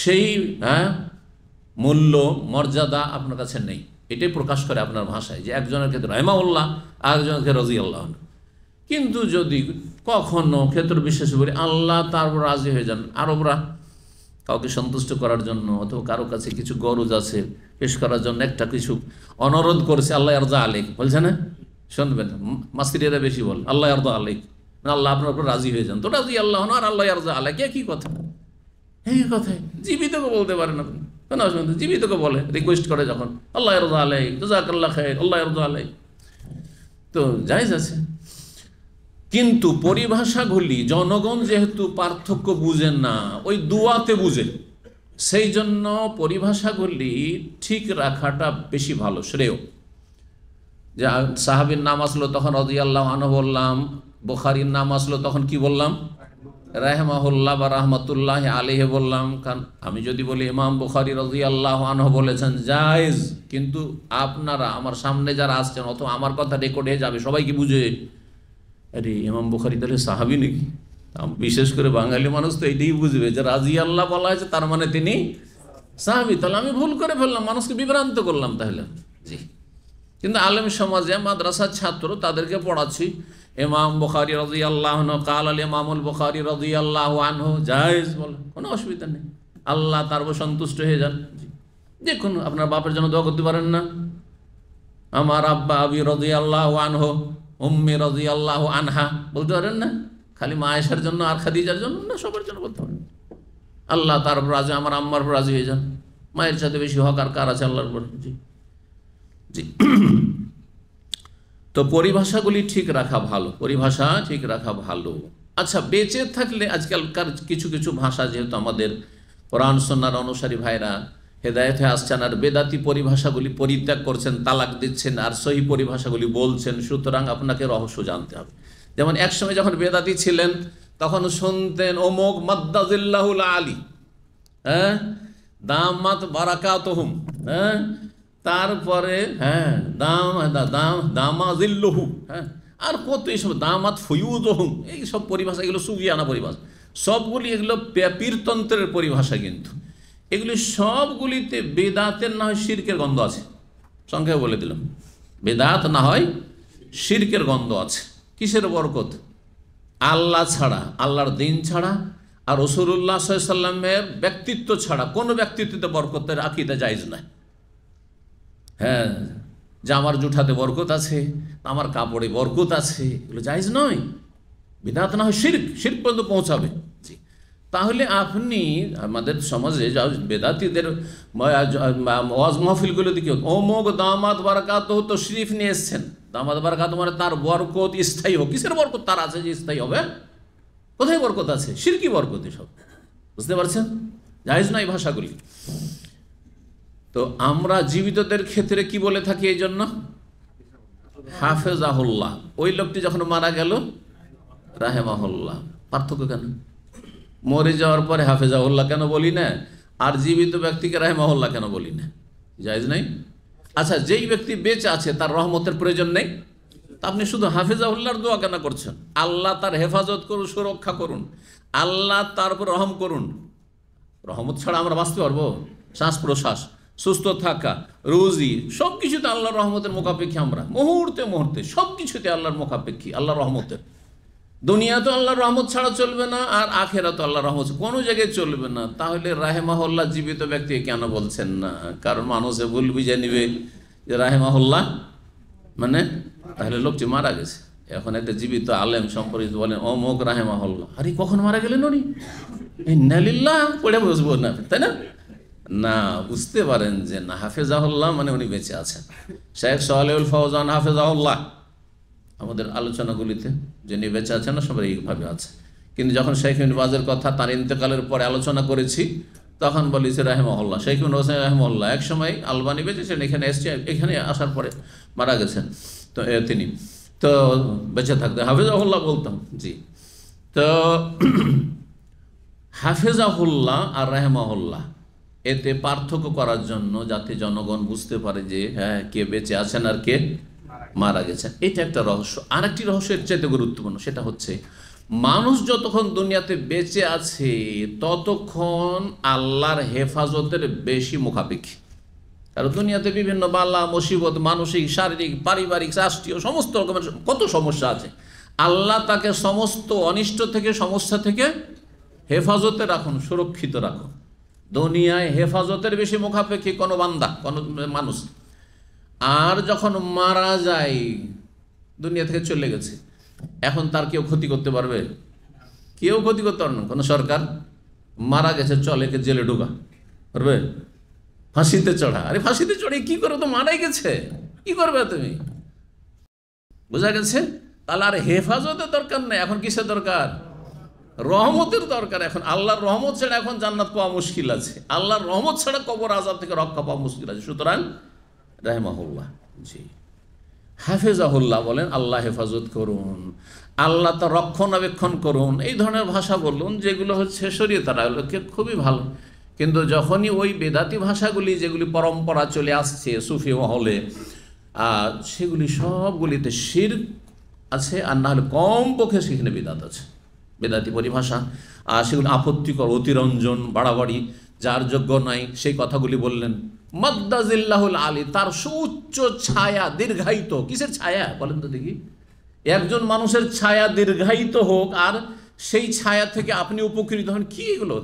সেই হ্যাঁ, মূল্য মর্যাদা আপনার কাছে নেই এটাই প্রকাশ করে আপনার ভাষায় যে একজনের ক্ষেত্রে রহমাউল্লাহ আরেকজনের ক্ষেত্রে রাজি আল্লাহ কিন্তু যদি কখনো ক্ষেত্র বিশেষ করে আল্লাহ তারপর রাজি হয়ে যান আরবরা কাউকে সন্তুষ্ট করার জন্য অথবা কারো কাছে কিছু গরজ আছে পেশ করার জন্য একটা কিছু অনুরোধ করেছে আল্লাহ আর্দা আলেক বলছে না শুনবেন মাসিরিয়ারা বেশি বল আল্লাহ আর্দা আলেক মানে আল্লাহ আপনার উপর রাজি হয়ে যান তো রাজি আল্লাহ আর আল্লাহ আর্দা আলেক কি কথা এই কথাই জীবিতকে বলতে পারেন আপনি কেন অসুবিধা জীবিতকে বলে রিকোয়েস্ট করে যখন আল্লাহ রজা আলাই জাকাল্লা খাই আল্লাহ রজা আলাই তো জায়জ আছে কিন্তু পরিভাষাগুলি জনগণ যেহেতু পার্থক্য বুঝে না ওই দুয়াতে বুঝে সেই জন্য পরিভাষাগুলি ঠিক রাখাটা বেশি ভালো শ্রেয় যে সাহাবির নাম আসলো তখন রজি আল্লাহ আনহ বললাম বোখারির নাম আসলো তখন কি বললাম রাহমাহুল্লাহ বা রহমতুল্লাহ আলিহ বললাম কারণ আমি যদি বলি ইমাম বুখারি রাজি আল্লাহ আনহ বলেছেন জায়েজ কিন্তু আপনারা আমার সামনে যারা আসছেন অথবা আমার কথা রেকর্ড হয়ে যাবে সবাইকে বুঝে আরে ইমাম বুখারি তাহলে সাহাবি নাকি বিশেষ করে বাঙালি মানুষ তো এটাই বুঝবে যে রাজি আল্লাহ বলা হয়েছে তার মানে তিনি সাহাবি তাহলে আমি ভুল করে ফেললাম মানুষকে বিভ্রান্ত করলাম তাহলে জি কিন্তু আলেম সমাজে মাদ্রাসার ছাত্র তাদেরকে পড়াচ্ছি এমাম বখারি রাজি আল্লাহ কাল আল ইমামুল বুখারি রাজি আল্লাহ আনহু জায়েজ বলে কোনো অসুবিধা নেই আল্লাহ তার সন্তুষ্ট হয়ে যান দেখুন আপনার বাপের জন্য দোয়া করতে পারেন না আমার আব্বা আবি রাজি আল্লাহ আনহো উম্মি রাজি আল্লাহ আনহা বলতে পারেন না খালি মায়েশার জন্য আর খাদিজার জন্য না সবার জন্য বলতে পারেন আল্লাহ তার উপর রাজি আমার আম্মার উপর রাজি হয়ে যান মায়ের সাথে বেশি হক আর কার আছে আল্লাহর উপর জি জি তো পরিভাষাগুলি ঠিক রাখা ভালো পরিভাষা ঠিক রাখা ভালো আচ্ছা বেঁচে থাকলে আজকালকার কিছু কিছু ভাষা যেহেতু আমাদের কোরআন সন্ন্যার অনুসারী ভাইরা হেদায়ত হয়ে আসছেন আর বেদাতি পরিভাষাগুলি পরিত্যাগ করছেন তালাক দিচ্ছেন আর সহি পরিভাষাগুলি বলছেন সুতরাং আপনাকে রহস্য জানতে হবে যেমন একসময় যখন বেদাতি ছিলেন তখন শুনতেন অমোক মাদ্দাজিল্লাহুল আলী হ্যাঁ দামাত বারাকাতহুম হ্যাঁ তারপরে হ্যাঁ দাম দাম দামাজিল্লহু হ্যাঁ আর কত এইসব দামাত এই এইসব পরিভাষা এগুলো সুগিয়ানা পরিভাষা সবগুলি এগুলো পীরতন্ত্রের পরিভাষা কিন্তু এগুলি সবগুলিতে বেদাতের না হয় শির্কের গন্ধ আছে সংখ্যায় বলে দিলাম বেদাত না হয় শির্কের গন্ধ আছে কিসের বরকত আল্লাহ ছাড়া আল্লাহর দিন ছাড়া আর রসুল্লাহ সাল্লামের ব্যক্তিত্ব ছাড়া কোনো ব্যক্তিত্বতে বরকতের আকিদা জায়জ নয় হ্যাঁ জামার জুঠাতে বরকত আছে আমার কাপড়ে বরকত আছে এগুলো জায়জ নয় বিধাত না হয় শির্ক শির্ক পর্যন্ত পৌঁছাবে জি তাহলে আপনি আমাদের সমাজে বেদাতিদের ওয়াজ মহফিলগুলো দিকে অমোক দামাত বারকাত তো শরীফ নিয়ে এসছেন দামাত বারকাত মানে তার বরকত স্থায়ী হোক কিসের বরকত তার আছে যে স্থায়ী হবে কোথায় বরকত আছে শিরকি বরকত সব বুঝতে পারছেন না নয় ভাষাগুলি তো আমরা জীবিতদের ক্ষেত্রে কি বলে থাকি এই জন্য হাফেজ আহুল্লাহ ওই লোকটি যখন মারা গেল রাহেমাহুল্লাহ পার্থক্য কেন মরে যাওয়ার পরে হাফেজ আহুল্লাহ কেন বলি না আর জীবিত ব্যক্তিকে রাহেমাহুল্লাহ কেন বলি না যাইজ নাই আচ্ছা যেই ব্যক্তি বেঁচে আছে তার রহমতের প্রয়োজন নেই তা আপনি শুধু হাফেজাউল্লাহর দোয়া কেন করছেন আল্লাহ তার হেফাজত করুন সুরক্ষা করুন আল্লাহ তার উপর রহম করুন রহমত ছাড়া আমরা বাঁচতে পারবো শ্বাস প্রশ্বাস সুস্থ থাকা রুজি সব কিছুতে আল্লাহর রহমতের মুখাপেক্ষী আমরা মুহূর্তে মুহূর্তে সব কিছুতে আল্লাহর মোকাপেক্ষী আল্লাহ রহমতের দুনিয়া তো আল্লাহর রহমত ছাড়া চলবে না আর আখেরা তো আল্লাহ রহমত কোনো জায়গায় চলবে না তাহলে রাহেমাহল্লা জীবিত ব্যক্তি কেন বলছেন না কারণ মানুষে ভুল বুঝে নিবে যে রাহেমাহল্লা মানে তাহলে লোকটি মারা গেছে এখন একটা জীবিত আলেম সম্পর্কিত বলেন অমোক রাহেমাহল্লা আরে কখন মারা গেলেন উনি নালিল্লা পড়ে বসবো না তাই না না বুঝতে পারেন যে না হাফেজাহুল্লাহ মানে উনি বেঁচে আছেন শেখ সোহালেউল ফৌজান হাফেজাহুল্লাহ আমাদের আলোচনাগুলিতে যিনি বেঁচে আছেন না সবাই এইভাবে আছে কিন্তু যখন শেখ ইনবাজের কথা তার ইন্তেকালের পরে আলোচনা করেছি তখন বলেছি রাহেমহল্লা শেখ ইন হোসেন রাহেমহল্লা এক সময় আলবানি বেঁচেছেন এখানে এসছে এখানে আসার পরে মারা গেছেন তো তিনি তো বেঁচে থাকতে হাফেজাহুল্লাহ বলতাম জি তো হাফেজাহুল্লাহ আর রাহেমাহুল্লাহ এতে পার্থক্য করার জন্য যাতে জনগণ বুঝতে পারে যে হ্যাঁ কে বেঁচে আছেন আর কে মারা গেছেন এটা একটা রহস্য আর রহস্য এর চাইতে গুরুত্বপূর্ণ সেটা হচ্ছে মানুষ যতক্ষণ দুনিয়াতে বেঁচে আছে ততক্ষণ আল্লাহর হেফাজতের বেশি মুখাপেক্ষী কারণ দুনিয়াতে বিভিন্ন বালা মুসিবত মানসিক শারীরিক পারিবারিক রাষ্ট্রীয় সমস্ত রকমের কত সমস্যা আছে আল্লাহ তাকে সমস্ত অনিষ্ট থেকে সমস্যা থেকে হেফাজতে রাখুন সুরক্ষিত রাখুন দুনিয়ায় হেফাজতের বেশি মুখাপেক্ষী কোনো বান্দা কোনো মানুষ আর যখন মারা যায় দুনিয়া থেকে চলে গেছে এখন তার কেউ ক্ষতি করতে পারবে কেউ ক্ষতি করতে পারবে না কোনো সরকার মারা গেছে চলে কে জেলে ঢুকা পারবে ফাঁসিতে চড়া আরে ফাঁসিতে চড়ে কি করবে তো মারাই গেছে কি করবে তুমি বোঝা গেছে তাহলে আর হেফাজতের দরকার নেই এখন কিসের দরকার রহমতের দরকার এখন আল্লাহর রহমত ছাড়া এখন জান্নাত পাওয়া মুশকিল আছে আল্লাহর রহমত ছাড়া কবর আজাব থেকে রক্ষা পাওয়া মুশকিল আছে সুতরাং রাহমাহুল্লাহ জি হাফেজাহুল্লাহ বলেন আল্লাহ হেফাজত করুন আল্লাহ তা রক্ষণাবেক্ষণ করুন এই ধরনের ভাষা বলুন যেগুলো হচ্ছে শরীয় তারা লোকে খুবই ভালো কিন্তু যখনই ওই বেদাতি ভাষাগুলি যেগুলি পরম্পরা চলে আসছে সুফি মহলে সেগুলি সবগুলিতে শির আছে আর না হলে কম পক্ষে সেখানে বেদাত আছে বেদাতি পরিভাষা আর সেগুলো আপত্তিকর অতিরঞ্জন বাড়াবাড়ি যার যোগ্য নাই সেই কথাগুলি বললেন মদ্দাজিল্লাহুল আলী তার সুউচ্চ ছায়া দীর্ঘায়িত কিসের ছায়া বলেন তো দেখি একজন মানুষের ছায়া দীর্ঘায়িত হোক আর সেই ছায়া থেকে আপনি উপকৃত হন কি এগুলো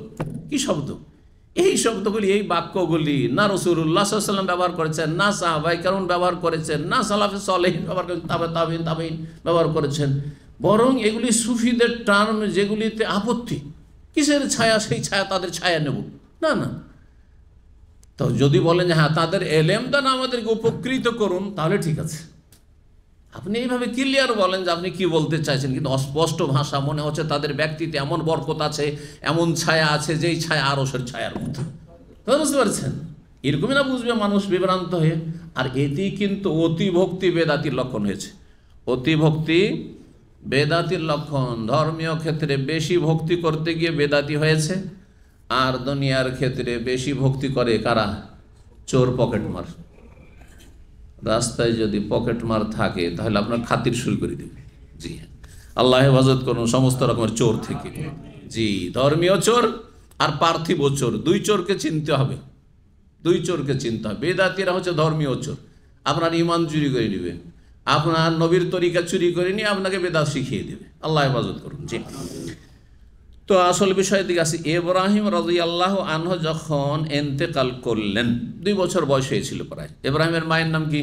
কি শব্দ এই শব্দগুলি এই বাক্যগুলি না রসুরুল্লাহাম ব্যবহার করেছেন না সাহাবাই কারণ ব্যবহার করেছেন না সালাফে সালেহীন ব্যবহার করেছেন তাবে তাবিন তাবিন ব্যবহার করেছেন বরং এগুলি সুফিদের টার্ম যেগুলিতে আপত্তি কিসের ছায়া সেই ছায়া তাদের ছায়া নেব না না তো যদি বলেন যে হ্যাঁ তাদের এলেম দান আমাদেরকে উপকৃত করুন তাহলে ঠিক আছে আপনি এইভাবে ক্লিয়ার বলেন যে আপনি কি বলতে চাইছেন কিন্তু অস্পষ্ট ভাষা মনে হচ্ছে তাদের ব্যক্তিতে এমন বরকত আছে এমন ছায়া আছে যেই ছায়া সে ছায়ার মতো বুঝতে পারছেন এরকমই না বুঝবে মানুষ বিভ্রান্ত হয়ে আর এতেই কিন্তু অতিভক্তি বেদাতির লক্ষণ হয়েছে অতিভক্তি বেদাতির লক্ষণ ধর্মীয় ক্ষেত্রে বেশি ভক্তি করতে গিয়ে বেদাতি হয়েছে আর দুনিয়ার ক্ষেত্রে বেশি ভক্তি করে কারা চোর পকেটমার রাস্তায় যদি পকেটমার থাকে তাহলে আপনার খাতির শুরু করে দেবে জি হ্যাঁ আল্লাহ হেফাজত করুন সমস্ত রকমের চোর থেকে জি ধর্মীয় চোর আর পার্থিব চোর দুই চোরকে চিনতে হবে দুই চোরকে চিনতে হবে বেদাতিরা হচ্ছে ধর্মীয় চোর আপনার ইমান চুরি করে নেবে আপনার নবীর তরিকা চুরি করে নিয়ে আপনাকে বেদাত শিখিয়ে দেবে আল্লাহ হেফাজত করুন জি তো আসল বিষয়ের দিকে আসি এব্রাহিম রাজি আল্লাহ আনহ যখন এন্তেকাল করলেন দুই বছর বয়স হয়েছিল প্রায় এব্রাহিমের মায়ের নাম কি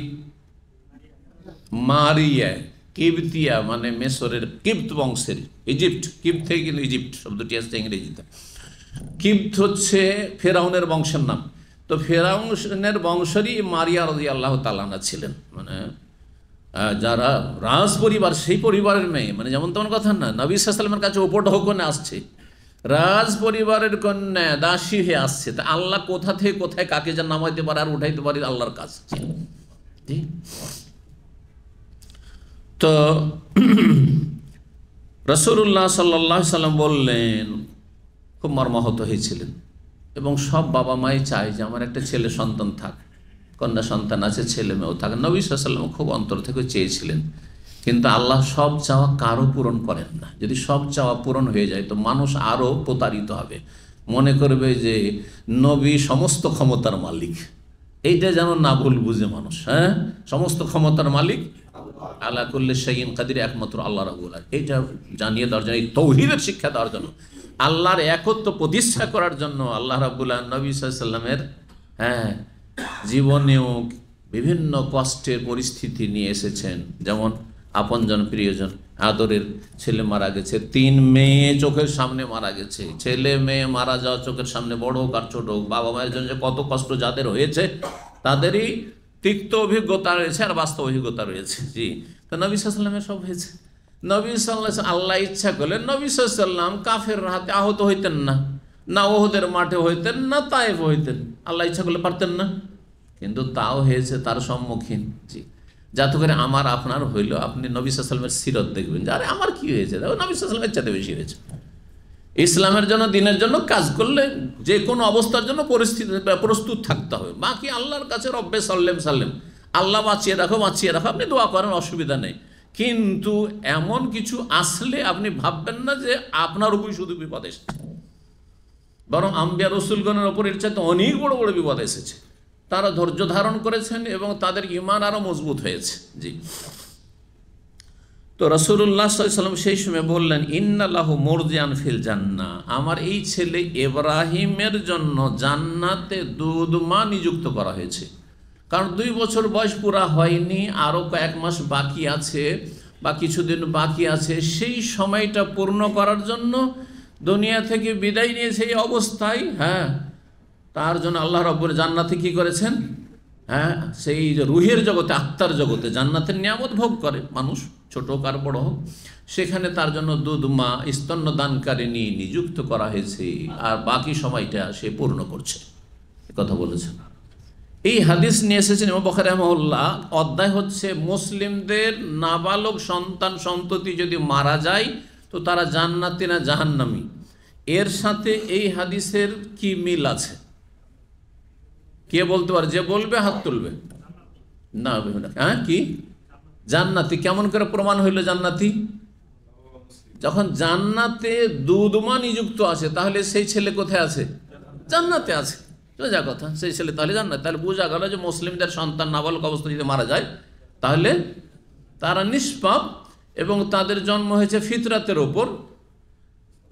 মারিয়া কিবতিয়া মানে মেসরের কিপ্ত বংশের ইজিপ্ট কিপ্ত থেকে কিন্তু ইজিপ্ট শব্দটি আসছে ইংরেজিতে কিপ্ত হচ্ছে ফেরাউনের বংশের নাম তো ফেরাউনের বংশেরই মারিয়া রাজি আল্লাহ তালানা ছিলেন মানে যারা রাজ পরিবার সেই পরিবারের মেয়ে মানে যেমন তেমন কথা না নবী সাল্লামের কাছে উপঢৌকনে আসছে রাজ পরিবারের কন্যা দাসী হয়ে আসছে তা আল্লাহ কোথা থেকে কোথায় কাকে যেন নামাইতে পারে আর উঠাইতে পারে আল্লাহর কাজ তো রসুল্লাহ সাল্লাহ সাল্লাম বললেন খুব মর্মাহত হয়েছিলেন এবং সব বাবা মাই চায় যে আমার একটা ছেলে সন্তান থাক কন্যা সন্তান আছে ছেলে মেয়েও থাকে নবী সাল্লাম খুব অন্তর থেকে চেয়েছিলেন কিন্তু আল্লাহ সব চাওয়া কারো পূরণ করেন না যদি সব চাওয়া পূরণ হয়ে যায় তো মানুষ আরও প্রতারিত হবে মনে করবে যে নবী সমস্ত ক্ষমতার মালিক এইটা যেন না ভুল বুঝে মানুষ হ্যাঁ সমস্ত ক্ষমতার মালিক আল্লাহ করলে সেইন কাদির একমাত্র আল্লাহ রাবুল এইটা জানিয়ে দেওয়ার জন্য এই তৌহিদের শিক্ষা দেওয়ার জন্য আল্লাহর একত্র প্রতিষ্ঠা করার জন্য আল্লাহ রাবুল্লাহ নবী সাল্লামের হ্যাঁ জীবনেও বিভিন্ন কষ্টের পরিস্থিতি নিয়ে এসেছেন যেমন আপনজন প্রিয়জন আদরের ছেলে মারা গেছে তিন মেয়ে চোখের সামনে মারা গেছে ছেলে মেয়ে মারা যাওয়া চোখের সামনে বড় হোক আর ছোট হোক বাবা মায়ের জন্য কত কষ্ট যাদের হয়েছে তাদেরই তিক্ত অভিজ্ঞতা রয়েছে আর বাস্তব অভিজ্ঞতা রয়েছে জি তো নবী সাল্লামের সব হয়েছে নবী সাল্লাহ আল্লাহ ইচ্ছা করলে নবী সাল্লাম কাফের হাতে আহত হইতেন না না ওহদের মাঠে হইতেন না তায়েফ হইতেন আল্লাহ ইচ্ছা করলে পারতেন না কিন্তু তাও হয়েছে তার সম্মুখীন জি যাতে করে আমার আপনার হইল আপনি নবী সাল্লামের সিরত দেখবেন যে আরে আমার কি হয়েছে নবী সাল্লামের চাতে বেশি হয়েছে ইসলামের জন্য দিনের জন্য কাজ করলে যে কোনো অবস্থার জন্য পরিস্থিতি প্রস্তুত থাকতে হবে বাকি আল্লাহর কাছে রব্বে সাল্লেম সাল্লেম আল্লাহ বাঁচিয়ে রাখো বাঁচিয়ে রাখো আপনি দোয়া করেন অসুবিধা নেই কিন্তু এমন কিছু আসলে আপনি ভাববেন না যে আপনার উপরই শুধু বিপদ এসেছে বরং আম্বিয়া রসুলগণের ওপর এর চাইতে অনেক বড় বড় বিপদ এসেছে তারা ধৈর্য ধারণ করেছেন এবং তাদের ইমান আরও মজবুত হয়েছে জি তো রসুল্লাহ সাল্লাম সেই সময় বললেন ইন্নাল্লাহ মোরজিয়ান ফিল জান্না আমার এই ছেলে এব্রাহিমের জন্য জান্নাতে দুধমা নিযুক্ত করা হয়েছে কারণ দুই বছর বয়স পুরা হয়নি আরও কয়েক মাস বাকি আছে বা কিছুদিন বাকি আছে সেই সময়টা পূর্ণ করার জন্য দুনিয়া থেকে বিদায় নিয়ে সেই অবস্থায় হ্যাঁ তার জন্য আল্লাহ রব্বর জান্নাতে কি করেছেন হ্যাঁ সেই যে রুহের জগতে আত্মার জগতে জান্নাতের নিয়ামত ভোগ করে মানুষ ছোট হোক আর বড় হোক সেখানে তার জন্য দুধ মা স্তন্য নিয়ে নিযুক্ত করা হয়েছে আর বাকি সময়টা সে পূর্ণ করছে কথা বলেছেন এই হাদিস নিয়ে এসেছেন ইমাম বখার অধ্যায় হচ্ছে মুসলিমদের নাবালক সন্তান সন্ততি যদি মারা যায় তো তারা জান্নাতি না জাহান্নামি এর সাথে এই হাদিসের কি মিল আছে কে বলতে পারে যে বলবে হাত তুলবে না হ্যাঁ কি জান্নাতি কেমন করে প্রমাণ হইল জান্নাতি যখন জান্নাতে দুদমা নিযুক্ত আছে তাহলে সেই ছেলে কোথায় আছে জান্নাতে আছে যা কথা সেই ছেলে তাহলে জান্নাত তাহলে বোঝা গেল যে মুসলিমদের সন্তান নাবালক অবস্থা যদি মারা যায় তাহলে তারা নিষ্পাপ এবং তাদের জন্ম হয়েছে ফিতরাতের ওপর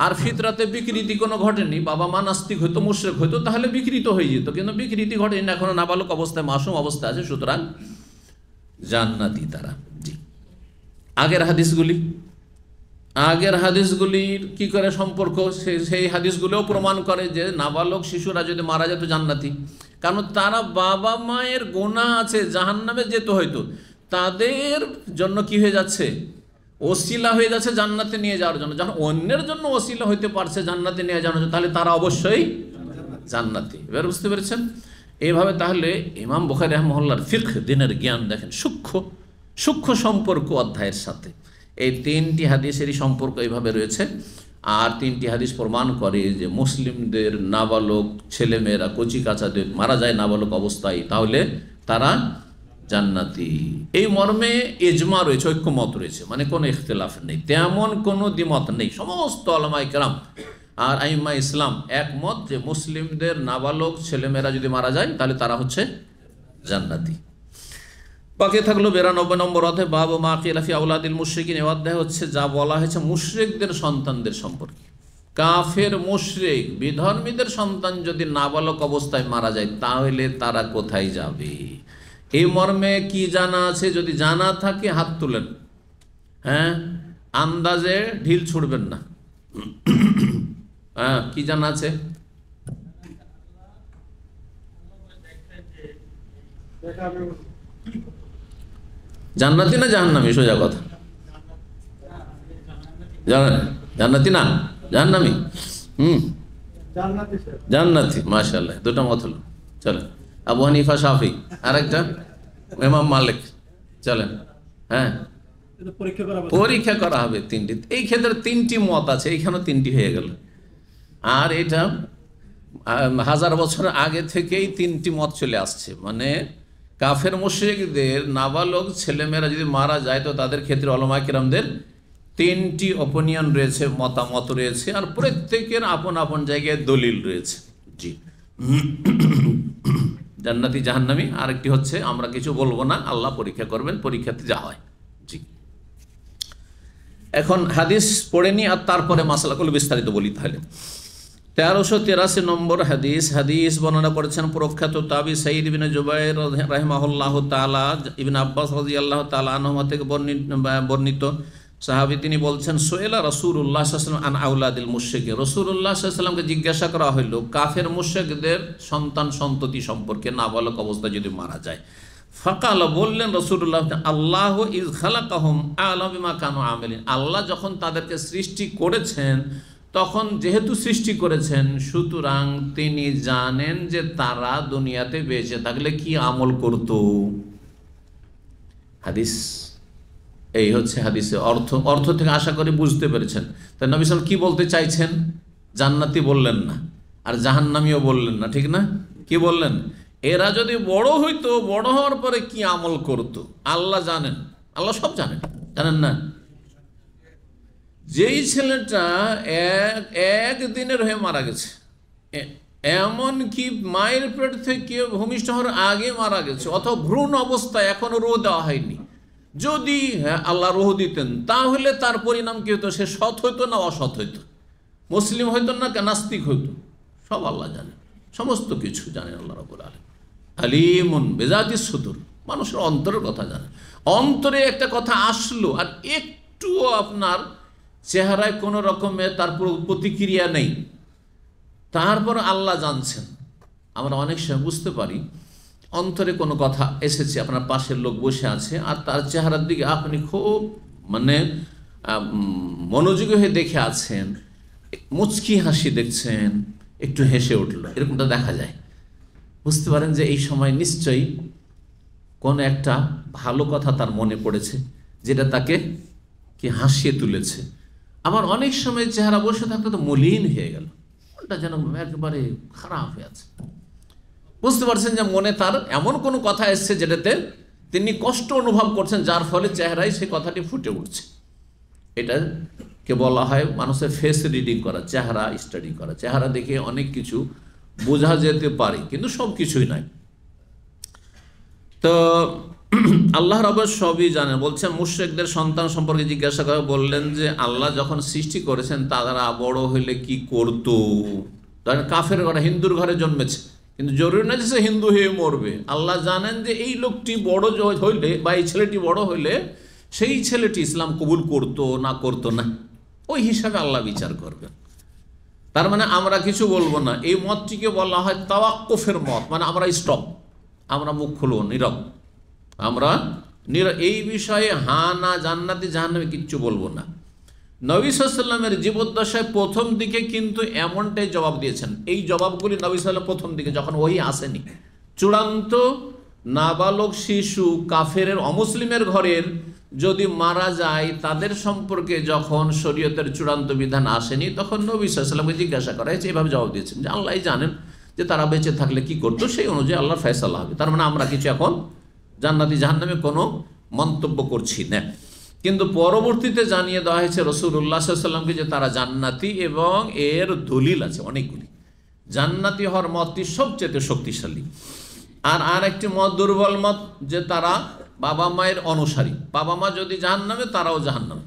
আর ফিতরাতে বিকৃতি কোনো ঘটেনি বাবা মা নাস্তিক হইতো মুশ্রেক হইতো তাহলে বিকৃত হয়ে যেত কিন্তু বিকৃতি ঘটেনি না নাবালক অবস্থায় মাসুম অবস্থা আছে সুতরাং জান্নাতি তারা জি আগের হাদিসগুলি আগের হাদিসগুলির কি করে সম্পর্ক সেই হাদিসগুলোও প্রমাণ করে যে নাবালক শিশুরা যদি মারা যেত জান্নাতি কারণ তারা বাবা মায়ের গোনা আছে জাহান্নামে যেতে হয়তো তাদের জন্য কি হয়ে যাচ্ছে ওসিলা হয়ে যাচ্ছে জান্নাতে নিয়ে যাওয়ার জন্য যখন অন্যের জন্য ওসিলা হইতে পারছে জান্নাতে নিয়ে যাওয়ার জন্য তাহলে তারা অবশ্যই জান্নাতি এবার বুঝতে পেরেছেন এইভাবে তাহলে ইমাম বুখারি রহমহল্লার ফিরখ দিনের জ্ঞান দেখেন সূক্ষ্ম সূক্ষ্ম সম্পর্ক অধ্যায়ের সাথে এই তিনটি হাদিসেরই সম্পর্ক এইভাবে রয়েছে আর তিনটি হাদিস প্রমাণ করে যে মুসলিমদের নাবালক ছেলেমেয়েরা কচি কাচাদের মারা যায় নাবালক অবস্থায় তাহলে তারা জান্নাতি এই মর্মে এজমা রয়েছে ঐক্যমত রয়েছে মানে কোনো ইখতলাফ নেই তেমন কোনো দ্বিমত নেই সমস্ত আলমা ইকরাম আর আইম্মা ইসলাম একমত যে মুসলিমদের নাবালক ছেলেমেয়েরা যদি মারা যায় তাহলে তারা হচ্ছে জান্নাতি বাকি থাকলো বিরানব্বই নম্বর অধে বাব মা কিলাফি আউলাদিল মুশ্রিক অধ্যায় হচ্ছে যা বলা হয়েছে মুশ্রিকদের সন্তানদের সম্পর্কে কাফের মুশ্রিক বিধর্মীদের সন্তান যদি নাবালক অবস্থায় মারা যায় তাহলে তারা কোথায় যাবে এই মর্মে কি জানা আছে যদি জানা থাকে হাত তুলেন হ্যাঁ আন্দাজে ঢিল ছুড়বেন না হ্যাঁ কি জানা আছে জান্নাতি না জাহান্নামি সোজা কথা জান্নাতি না জাহান্নামি হুম জান্নাতি মাসাল্লাহ দুটো মত হলো চলেন আবু হানিফা শাফি একটা এমাম মালিক চলেন হ্যাঁ পরীক্ষা করা হবে তিনটি এই ক্ষেত্রে তিনটি মত আছে এইখানেও তিনটি হয়ে গেল আর এটা হাজার বছর আগে থেকেই তিনটি মত চলে আসছে মানে কাফের মুশ্রিকদের নাবালক ছেলেমেয়েরা যদি মারা যায় তো তাদের ক্ষেত্রে অলমা কিরামদের তিনটি অপিনিয়ন রয়েছে মতামত রয়েছে আর প্রত্যেকের আপন আপন জায়গায় দলিল রয়েছে জি জান্নাতি জাহান্নামি আরেকটি হচ্ছে আমরা কিছু বলবো না আল্লাহ পরীক্ষা করবেন পরীক্ষাতে যা হয় জি এখন হাদিস পড়ে নি আর তারপরে মাসালাগুলো বিস্তারিত বলি তাহলে তেরোশো তেরাশি নম্বর হাদিস হাদিস বর্ণনা করেছেন প্রখ্যাত তাবি সঈদ ইবিন জুবাইর রহমাহুল্লাহ তালা ইবিন আব্বাস রাজি আল্লাহ তালা থেকে বর্ণিত সাহাবি তিনি বলছেন সোয়েলা রসুল্লাহ আন আউলাদিল মুশেকে রসুল্লাহামকে জিজ্ঞাসা করা হইল কাফের মুশেকদের সন্তান সন্ততি সম্পর্কে নাবালক অবস্থা যদি মারা যায় ফাঁকাল বললেন রসুল্লাহ আল্লাহ ইজ খালাকাহম আলমা কান আমেলিন আল্লাহ যখন তাদেরকে সৃষ্টি করেছেন তখন যেহেতু সৃষ্টি করেছেন সুতরাং তিনি জানেন যে তারা দুনিয়াতে বেঁচে থাকলে কি আমল করত হাদিস এই হচ্ছে হাদিসে অর্থ অর্থ থেকে আশা করে বুঝতে পেরেছেন তাই নবী সাল কি বলতে চাইছেন জান্নাতি বললেন না আর জাহান্নামিও বললেন না ঠিক না কি বললেন এরা যদি বড় হইতো বড় হওয়ার পরে কি আমল করত আল্লাহ জানেন আল্লাহ সব জানেন জানেন না যেই ছেলেটা এক দিনের হয়ে মারা গেছে এমন কি মায়ের পেট থেকে ভূমিষ্ঠ হওয়ার আগে মারা গেছে অথবা ভ্রূণ অবস্থায় এখনো রো দেওয়া হয়নি যদি হ্যাঁ আল্লাহ রোহ দিতেন তাহলে তার পরিণাম কি হতো সে সৎ হইতো না অসৎ হইতো মুসলিম হইতো না নাস্তিক হইতো সব আল্লাহ জানে সমস্ত কিছু জানেন আল্লাহ রবুল আলম আলিমন বেজাতি সুদুর মানুষের অন্তরের কথা জানে অন্তরে একটা কথা আসলো আর একটুও আপনার চেহারায় কোনো রকমের তার প্রতিক্রিয়া নেই তারপর আল্লাহ জানছেন আমরা অনেক সময় বুঝতে পারি অন্তরে কোনো কথা এসেছে আপনার পাশের লোক বসে আছে আর তার চেহারার দিকে আপনি খুব মানে মনোযোগী হয়ে দেখে আছেন মুচকি হাসি দেখছেন একটু হেসে উঠল এরকমটা দেখা যায় বুঝতে পারেন যে এই সময় নিশ্চয়ই কোনো একটা ভালো কথা তার মনে পড়েছে যেটা তাকে কি হাসিয়ে তুলেছে আবার অনেক সময় চেহারা বসে থাকতে তো মলিন হয়ে গেল ওটা যেন একেবারে খারাপ হয়ে আছে বুঝতে পারছেন যে মনে তার এমন কোনো কথা এসছে যেটাতে তিনি কষ্ট অনুভব করছেন যার ফলে চেহারায় সেই কথাটি ফুটে উঠছে এটাকে বলা হয় মানুষের ফেস রিডিং করা চেহারা স্টাডি করা চেহারা দেখে অনেক কিছু বোঝা যেতে পারে কিন্তু সব কিছুই নয় তো আল্লাহ রব সবই জানেন বলছেন মুশ্রেকদের সন্তান সম্পর্কে জিজ্ঞাসা করে বললেন যে আল্লাহ যখন সৃষ্টি করেছেন তারা বড় হলে কি করতো ধরেন কাফের ঘরে হিন্দুর ঘরে জন্মেছে কিন্তু জরুরি না যে সে হিন্দু হয়ে মরবে আল্লাহ জানেন যে এই লোকটি বড় হইলে বা এই ছেলেটি বড় হইলে সেই ছেলেটি ইসলাম কবুল করতো না করতো না ওই হিসাবে আল্লাহ বিচার করবেন তার মানে আমরা কিছু বলবো না এই মতটিকে বলা হয় তাওয়াক্কফের মত মানে আমরা স্টপ আমরা মুখ খুলব নীরব আমরা এই বিষয়ে হা না জান্নাতি জাহান্নামে কিচ্ছু বলবো না নবী সাল্লামের জীবদ্দশায় প্রথম দিকে কিন্তু এমনটাই জবাব দিয়েছেন এই জবাবগুলি নবী সাল্লাম প্রথম দিকে যখন ওই আসেনি চূড়ান্ত নাবালক শিশু কাফের অমুসলিমের ঘরের যদি মারা যায় তাদের সম্পর্কে যখন শরীয়তের চূড়ান্ত বিধান আসেনি তখন নবী সাল্লামকে জিজ্ঞাসা করা হয়েছে এভাবে জবাব দিয়েছেন যে আল্লাহ জানেন যে তারা বেঁচে থাকলে কি করতো সেই অনুযায়ী আল্লাহ ফয়সাল্লাহ হবে তার মানে আমরা কিছু এখন জান্নাতি জাহান্নামে কোনো মন্তব্য করছি না কিন্তু পরবর্তীতে জানিয়ে দেওয়া হয়েছে রসুল্লাহ সাল্লামকে যে তারা জান্নাতি এবং এর দলিল আছে অনেকগুলি জান্নাতি হওয়ার মতটি সবচেয়ে শক্তিশালী আর আর একটি মত দুর্বল মত যে তারা বাবা মায়ের অনুসারী বাবা মা যদি জাহান নামে তারাও জাহান নামে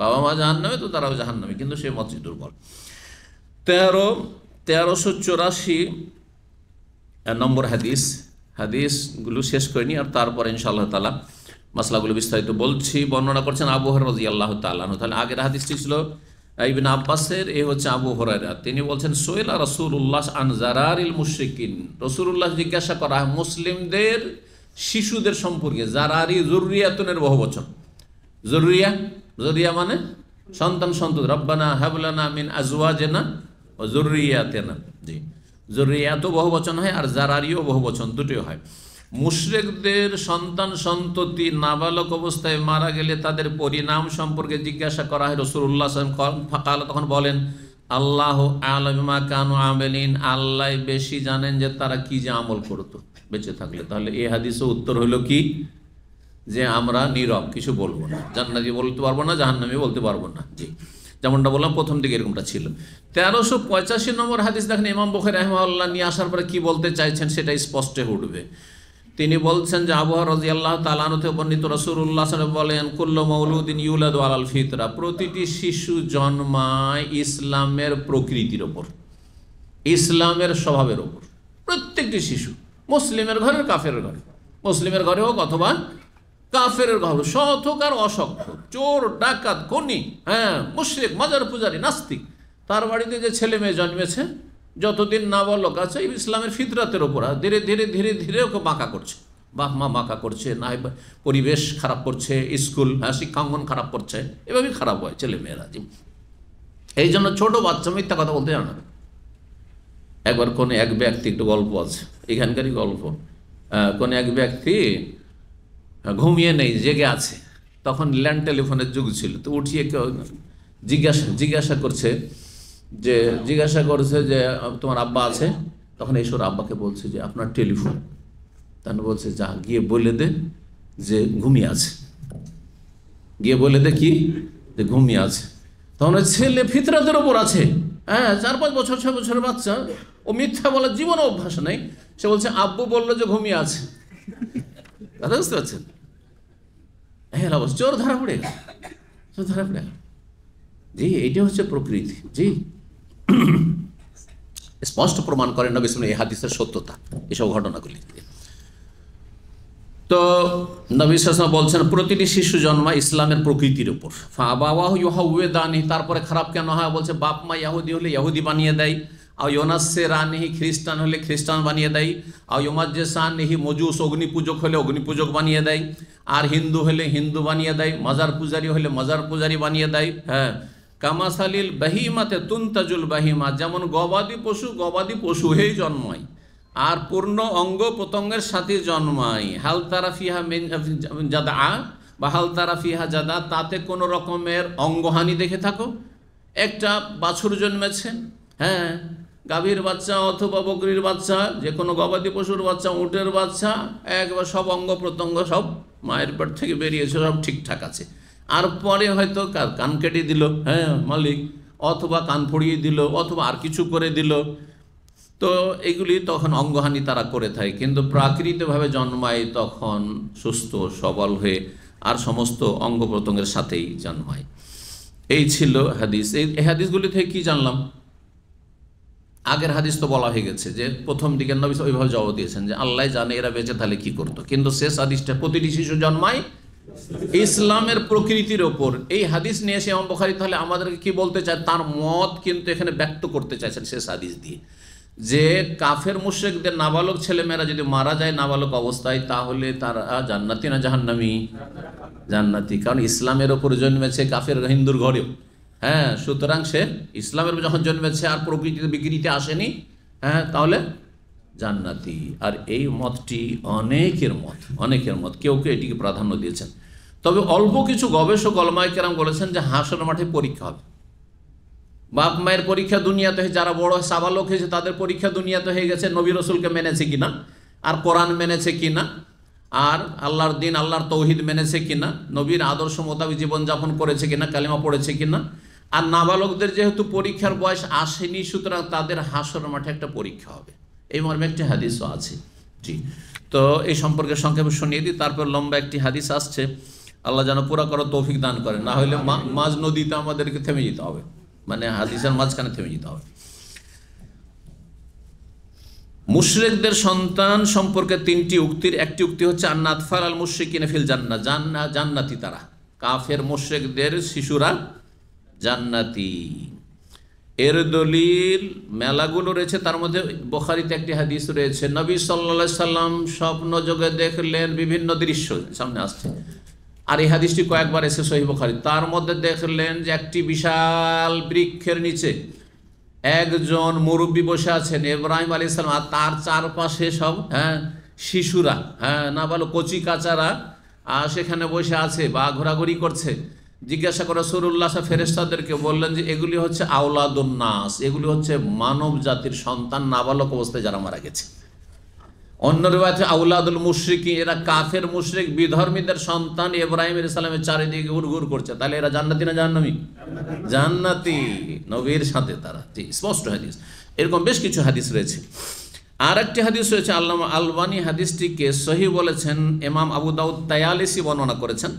বাবা মা জাহান নামে তো তারাও জাহান নামে কিন্তু সে মতটি দুর্বল তেরো তেরোশো চৌরাশি নম্বর হাদিস হাদিসগুলো শেষ করিনি আর তারপর ইনশাআল্লাহ তালা মশলাগুলো বিস্তারিত বলছি বর্ণনা করছেন আবু হর রাজি আল্লাহ তাল্লাহ তাহলে আগের হাদিসটি ছিল ইবিন আব্বাসের এ হচ্ছে আবু হরাইরা তিনি বলছেন সোয়েলা রসুল উল্লাস আন জারারিল মুশিকিন রসুল উল্লাহ জিজ্ঞাসা করা হয় মুসলিমদের শিশুদের সম্পর্কে জারারি জরুরিয়াতনের বহু বচন জরুরিয়া জরুরিয়া মানে সন্তান সন্তত রব্বানা হাবলানা মিন আজওয়াজেনা ও জরুরিয়াতেনা জি জরুরিয়াত বহু বচন হয় আর জারারিও বহু বচন দুটিও হয় মুশ্রেকদের সন্তান সন্ততি নাবালক অবস্থায় মারা গেলে তাদের পরিণাম সম্পর্কে জিজ্ঞাসা করা হয় রসুল্লাহ ফাঁকাল তখন বলেন আল্লাহ আলমা কানু আমেলিন আল্লাহ বেশি জানেন যে তারা কি যে আমল করতো বেঁচে থাকলে তাহলে এ হাদিসে উত্তর হলো কি যে আমরা নীরব কিছু বলবো না জান্নাতি বলতে পারবো না জাহান্নামি বলতে পারবো না জি যেমনটা বললাম প্রথম দিকে এরকমটা ছিল তেরোশো পঁয়তাশি নম্বর হাদিস দেখেন ইমাম বখের রহমাল্লাহ নিয়ে আসার পরে কি বলতে চাইছেন সেটা স্পষ্ট উঠবে তিনি বলছেন যে আবহাওয়া রাজি আল্লাহ তালানুতে বর্ণিত রসুল্লাহ বলেন কুল্ল মৌলুদ্দিন ইউলাদ আলাল ফিতরা প্রতিটি শিশু জন্মায় ইসলামের প্রকৃতির ওপর ইসলামের স্বভাবের ওপর প্রত্যেকটি শিশু মুসলিমের ঘরে কাফের ঘরে মুসলিমের ঘরে হোক অথবা কাফের ঘর সৎ আর অসক্ষ চোর ডাকাত খনি হ্যাঁ মুশ্রিক মাজার পূজারী নাস্তিক তার বাড়িতে যে ছেলে মেয়ে জন্মেছে যতদিন না বলো কাছে ইসলামের ফিতরাতের ওপর ধীরে ধীরে ধীরে ধীরে ওকে বাঁকা করছে বাপ মা বাঁকা করছে না পরিবেশ খারাপ করছে স্কুল হ্যাঁ, শিক্ষাঙ্গন খারাপ করছে এভাবেই খারাপ হয় ছেলেমেয়েরা জি এই জন্য ছোটো বাচ্চা মিথ্যা কথা বলতে জানা একবার কোনো এক ব্যক্তি একটু গল্প আছে এখানকারই গল্প কোনো এক ব্যক্তি ঘুমিয়ে নেই জেগে আছে তখন ল্যান্ড টেলিফোনের যুগ ছিল তো উঠিয়ে কেউ জিজ্ঞাসা জিজ্ঞাসা করছে যে জিজ্ঞাসা করেছে যে তোমার আব্বা আছে তখন এইসব আব্বাকে বলছে যে আপনার টেলিফোন তখন বলছে যা গিয়ে বলে দে যে ঘুমিয়ে আছে গিয়ে বলে দে কি যে ঘুমিয়ে আছে তখন ছেলে ফিতরাদের ওপর আছে হ্যাঁ চার পাঁচ বছর ছয় বছরের বাচ্চা ও মিথ্যা বলার জীবনে অভ্যাস নেই সে বলছে আব্বু বললো যে ঘুমিয়ে আছে কথা বুঝতে পারছেন হ্যাঁ অবশ্য জোর ধরা পড়ে জোর ধরা পড়ে জি এইটা হচ্ছে প্রকৃতি জি স্পষ্ট প্রমাণ করেন নবী সালাম এই হাদিসের সত্যতা এসব ঘটনাগুলি তো নবী বলছেন প্রতিটি শিশু জন্মা ইসলামের প্রকৃতির উপর দানি তারপরে খারাপ কেন হয় বলছে বাপ মা ইয়াহুদি হলে ইয়াহুদি বানিয়ে দেয় আর ইয়োনাসে রানিহি খ্রিস্টান হলে খ্রিস্টান বানিয়ে দেয় আর ইয়োমাজ্জেসান নিহি মজুস পূজক হলে পূজক বানিয়ে দেয় আর হিন্দু হলে হিন্দু বানিয়ে দেয় মাজার পূজারি হলে মাজার পূজারি বানিয়ে দেয় হ্যাঁ কামাসালিল বাহিমাতে তুন্তাজুল বাহিমা যেমন গবাদি পশু গবাদি পশু হয়েই জন্মায় আর পূর্ণ অঙ্গ প্রত্যঙ্গের সাথে জন্মায় হালতারা ফিহা জাদা বা হালতারা ফিহা জাদা তাতে কোনো রকমের অঙ্গহানি দেখে থাকো একটা বাছুর জন্মেছে হ্যাঁ গাভীর বাচ্চা অথবা বকরির বাচ্চা যে কোনো গবাদি পশুর বাচ্চা উটের বাচ্চা একবার সব অঙ্গ প্রত্যঙ্গ সব মায়ের পেট থেকে বেরিয়েছে সব ঠিকঠাক আছে আর পরে হয়তো কান কেটে দিল হ্যাঁ মালিক অথবা কান ফড়িয়ে দিল অথবা আর কিছু করে দিল তো এগুলি তখন অঙ্গহানি তারা করে থাকে কিন্তু প্রাকৃতিকভাবে জন্মায় তখন সুস্থ সবল হয়ে আর সমস্ত অঙ্গ প্রত্যঙ্গের সাথেই জন্মায় এই ছিল হাদিস এই হাদিসগুলি থেকে কি জানলাম আগের হাদিস তো বলা হয়ে গেছে যে প্রথম দিকে নবী ওইভাবে জবাব দিয়েছেন যে আল্লাহ জানে এরা বেঁচে তাহলে কি করতো কিন্তু শেষ হাদিসটা প্রতিটি শিশু জন্মায় ইসলামের প্রকৃতির ওপর এই হাদিস নিয়ে এসে এমন বখারি তাহলে আমাদেরকে কি বলতে চায় তার মত কিন্তু এখানে ব্যক্ত করতে চাইছেন শেষ হাদিস দিয়ে যে কাফের মুশেকদের নাবালক ছেলেমেয়েরা যদি মারা যায় নাবালক অবস্থায় তাহলে তারা জান্নাতি না জাহান্নামি জান্নাতি কারণ ইসলামের ওপর জন্মেছে কাফের হিন্দুর ঘরেও হ্যাঁ সুতরাং সে ইসলামের যখন জন্মেছে আর প্রকৃতিতে বিক্রিতে আসেনি হ্যাঁ তাহলে জান্নাতি আর এই মতটি অনেকের মত অনেকের মত কেউ কেউ এটিকে প্রাধান্য দিয়েছেন তবে অল্প কিছু গবেষক অলমায় কেরাম বলেছেন যে হাঁসের মাঠে পরীক্ষা হবে বাপ মায়ের পরীক্ষা দুনিয়াতে হয়ে যারা বড় সাবালক হয়েছে তাদের পরীক্ষা দুনিয়াতে হয়ে গেছে নবী রসুলকে মেনেছে কিনা আর কোরআন মেনেছে কিনা আর আল্লাহর দিন আল্লাহর তৌহিদ মেনেছে কিনা নবীর আদর্শ মোতাবেক জীবনযাপন করেছে কিনা কালিমা পড়েছে কিনা আর নাবালকদের যেহেতু পরীক্ষার বয়স আসেনি সুতরাং তাদের হাসর মাঠে একটা পরীক্ষা হবে এই মর্মে একটি হাদিসও আছে জি তো এই সম্পর্কে সংক্ষেপে শুনিয়ে দিই তারপর লম্বা একটি হাদিস আসছে আল্লাহ যেন পুরা করার তৌফিক দান করে না হলে মাঝ নদীতে আমাদেরকে থেমে যেতে হবে মানে হাদিসের মাঝখানে থেমে যেতে হবে মুশরেকদের সন্তান সম্পর্কে তিনটি উক্তির একটি উক্তি হচ্ছে আন্নাত ফার আল মুশ্রিকিনে ফিল জান্না জান্না জান্নাতি তারা কাফের মুশ্রেকদের শিশুরা জান্নাতি এর দলিল মেলাগুলো রয়েছে তার মধ্যে বোখারিতে একটি হাদিস রয়েছে নবী সাল্লা সাল্লাম স্বপ্ন যোগে দেখলেন বিভিন্ন দৃশ্য সামনে আসছে আর এই হাদিসটি কয়েকবার এসে সহি বোখারি তার মধ্যে দেখলেন যে একটি বিশাল বৃক্ষের নিচে একজন মুরব্বী বসে আছেন এব্রাহিম আলী ইসলাম আর তার চারপাশে সব হ্যাঁ শিশুরা হ্যাঁ না বলো কচি কাচারা সেখানে বসে আছে বা ঘোরাঘুরি করছে জিজ্ঞাসা করে সরুল্লাহ ফেরেস্তাদেরকে বললেন যে এগুলি হচ্ছে আওলাদুন্নাস এগুলি হচ্ছে মানব জাতির সন্তান নাবালক অবস্থায় যারা মারা গেছে অন্য রেবাতে আউলাদুল মুশ্রিক এরা কাফের মুশ্রিক বিধর্মীদের সন্তান এব্রাহিম ইসলামের চারিদিকে ঘুর করছে তাহলে এরা জান্নাতি না জাহ্নামি জান্নাতি নবীর সাথে তারা স্পষ্ট হাদিস এরকম বেশ কিছু হাদিস রয়েছে আর একটি হাদিস রয়েছে আল্লাহ আলবানি হাদিসটিকে সহি বলেছেন এমাম আবু দাউদ বর্ণনা করেছেন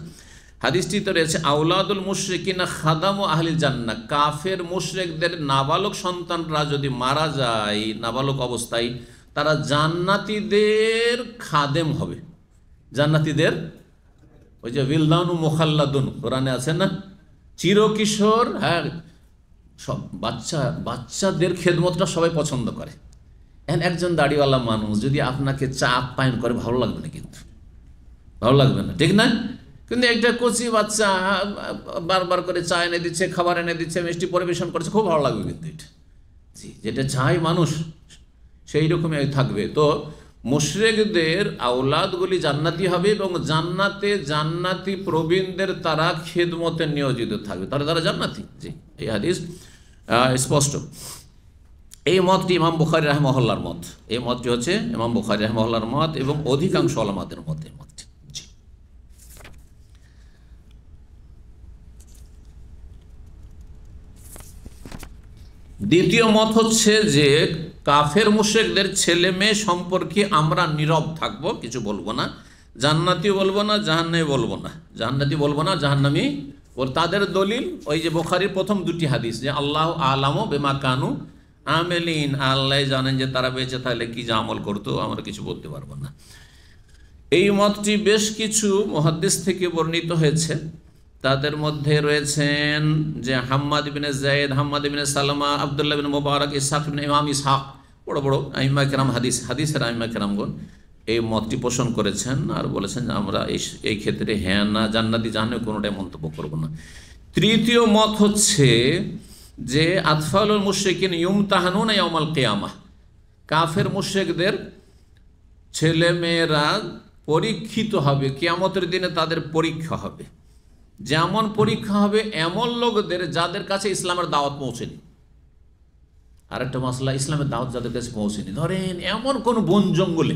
হাদিসটিতে রয়েছে আউলাদুল মুশ্রিকিনা খাদাম ও আহলি জান্না কাফের মুশ্রেকদের নাবালক সন্তানরা যদি মারা যায় নাবালক অবস্থায় তারা জান্নাতিদের খাদেম হবে জান্নাতিদের ওই যে বিলদানু মোখাল্লাদুন কোরআনে আছে না চিরকিশোর হ্যাঁ সব বাচ্চা বাচ্চাদের খেদমতটা সবাই পছন্দ করে এখন একজন দাড়িওয়ালা মানুষ যদি আপনাকে চা আপ্যায়ন করে ভালো লাগবে না কিন্তু ভালো লাগবে না ঠিক না কিন্তু একটা কচি বাচ্চা বারবার করে চা এনে দিচ্ছে খাবার এনে দিচ্ছে মিষ্টি পরিবেশন করছে খুব ভালো লাগবে কিন্তু এটা জি যেটা চায় মানুষ সেই রকমই থাকবে তো মুশরেকদের আওলাদগুলি জান্নাতি হবে এবং জান্নাতে জান্নাতি প্রবীণদের তারা খেদমতে নিয়োজিত থাকবে তাহলে তারা জান্নাতি জি এই হাদিস স্পষ্ট এই মতটি ইমাম বুখারি রাহমহল্লার মত এই মতটি হচ্ছে ইমাম বুখারি রাহমহল্লার মত এবং অধিকাংশ আলামাদের মত এই মতটি দ্বিতীয় মত হচ্ছে যে কাফের মুশেকদের ছেলে মেয়ে সম্পর্কে আমরা নীরব থাকব কিছু বলবো না জান্নাতি বলবো না জাহান্নামি বলবো না জাহান্নাতি বলবো না জাহান্নামি ও তাদের দলিল ওই যে বোখারির প্রথম দুটি হাদিস যে আল্লাহ আলামো বেমা কানু আমেলিন আল্লাহ জানেন যে তারা বেঁচে থাকলে কি যা আমল করতো আমরা কিছু বলতে পারবো না এই মতটি বেশ কিছু মহাদ্দেশ থেকে বর্ণিত হয়েছে তাদের মধ্যে রয়েছেন যে হাম্মাদ বিনে জায়দ হাম্মাদ বিনে সালামা আবদুল্লাহ বিন মুবারক ইসাক বিন ইমাম ইসাক বড় বড় আইমা কেরাম হাদিস হাদিসের আইমা কেরামগণ এই মতটি পোষণ করেছেন আর বলেছেন যে আমরা এই এই ক্ষেত্রে হ্যাঁ না জান্নাতি জাহানে কোনোটাই মন্তব্য করব না তৃতীয় মত হচ্ছে যে আতফালুল মুশ্রিকিন ইউম তাহানুন ইয়ামাল কেয়ামা কাফের মুশ্রিকদের ছেলেমেয়েরা পরীক্ষিত হবে কেয়ামতের দিনে তাদের পরীক্ষা হবে যেমন পরীক্ষা হবে এমন লোকদের যাদের কাছে ইসলামের দাওয়াত পৌঁছেনি আর একটা মশলা ইসলামের দাওয়াত যাদের কাছে পৌঁছেনি ধরেন এমন কোন বন জঙ্গলে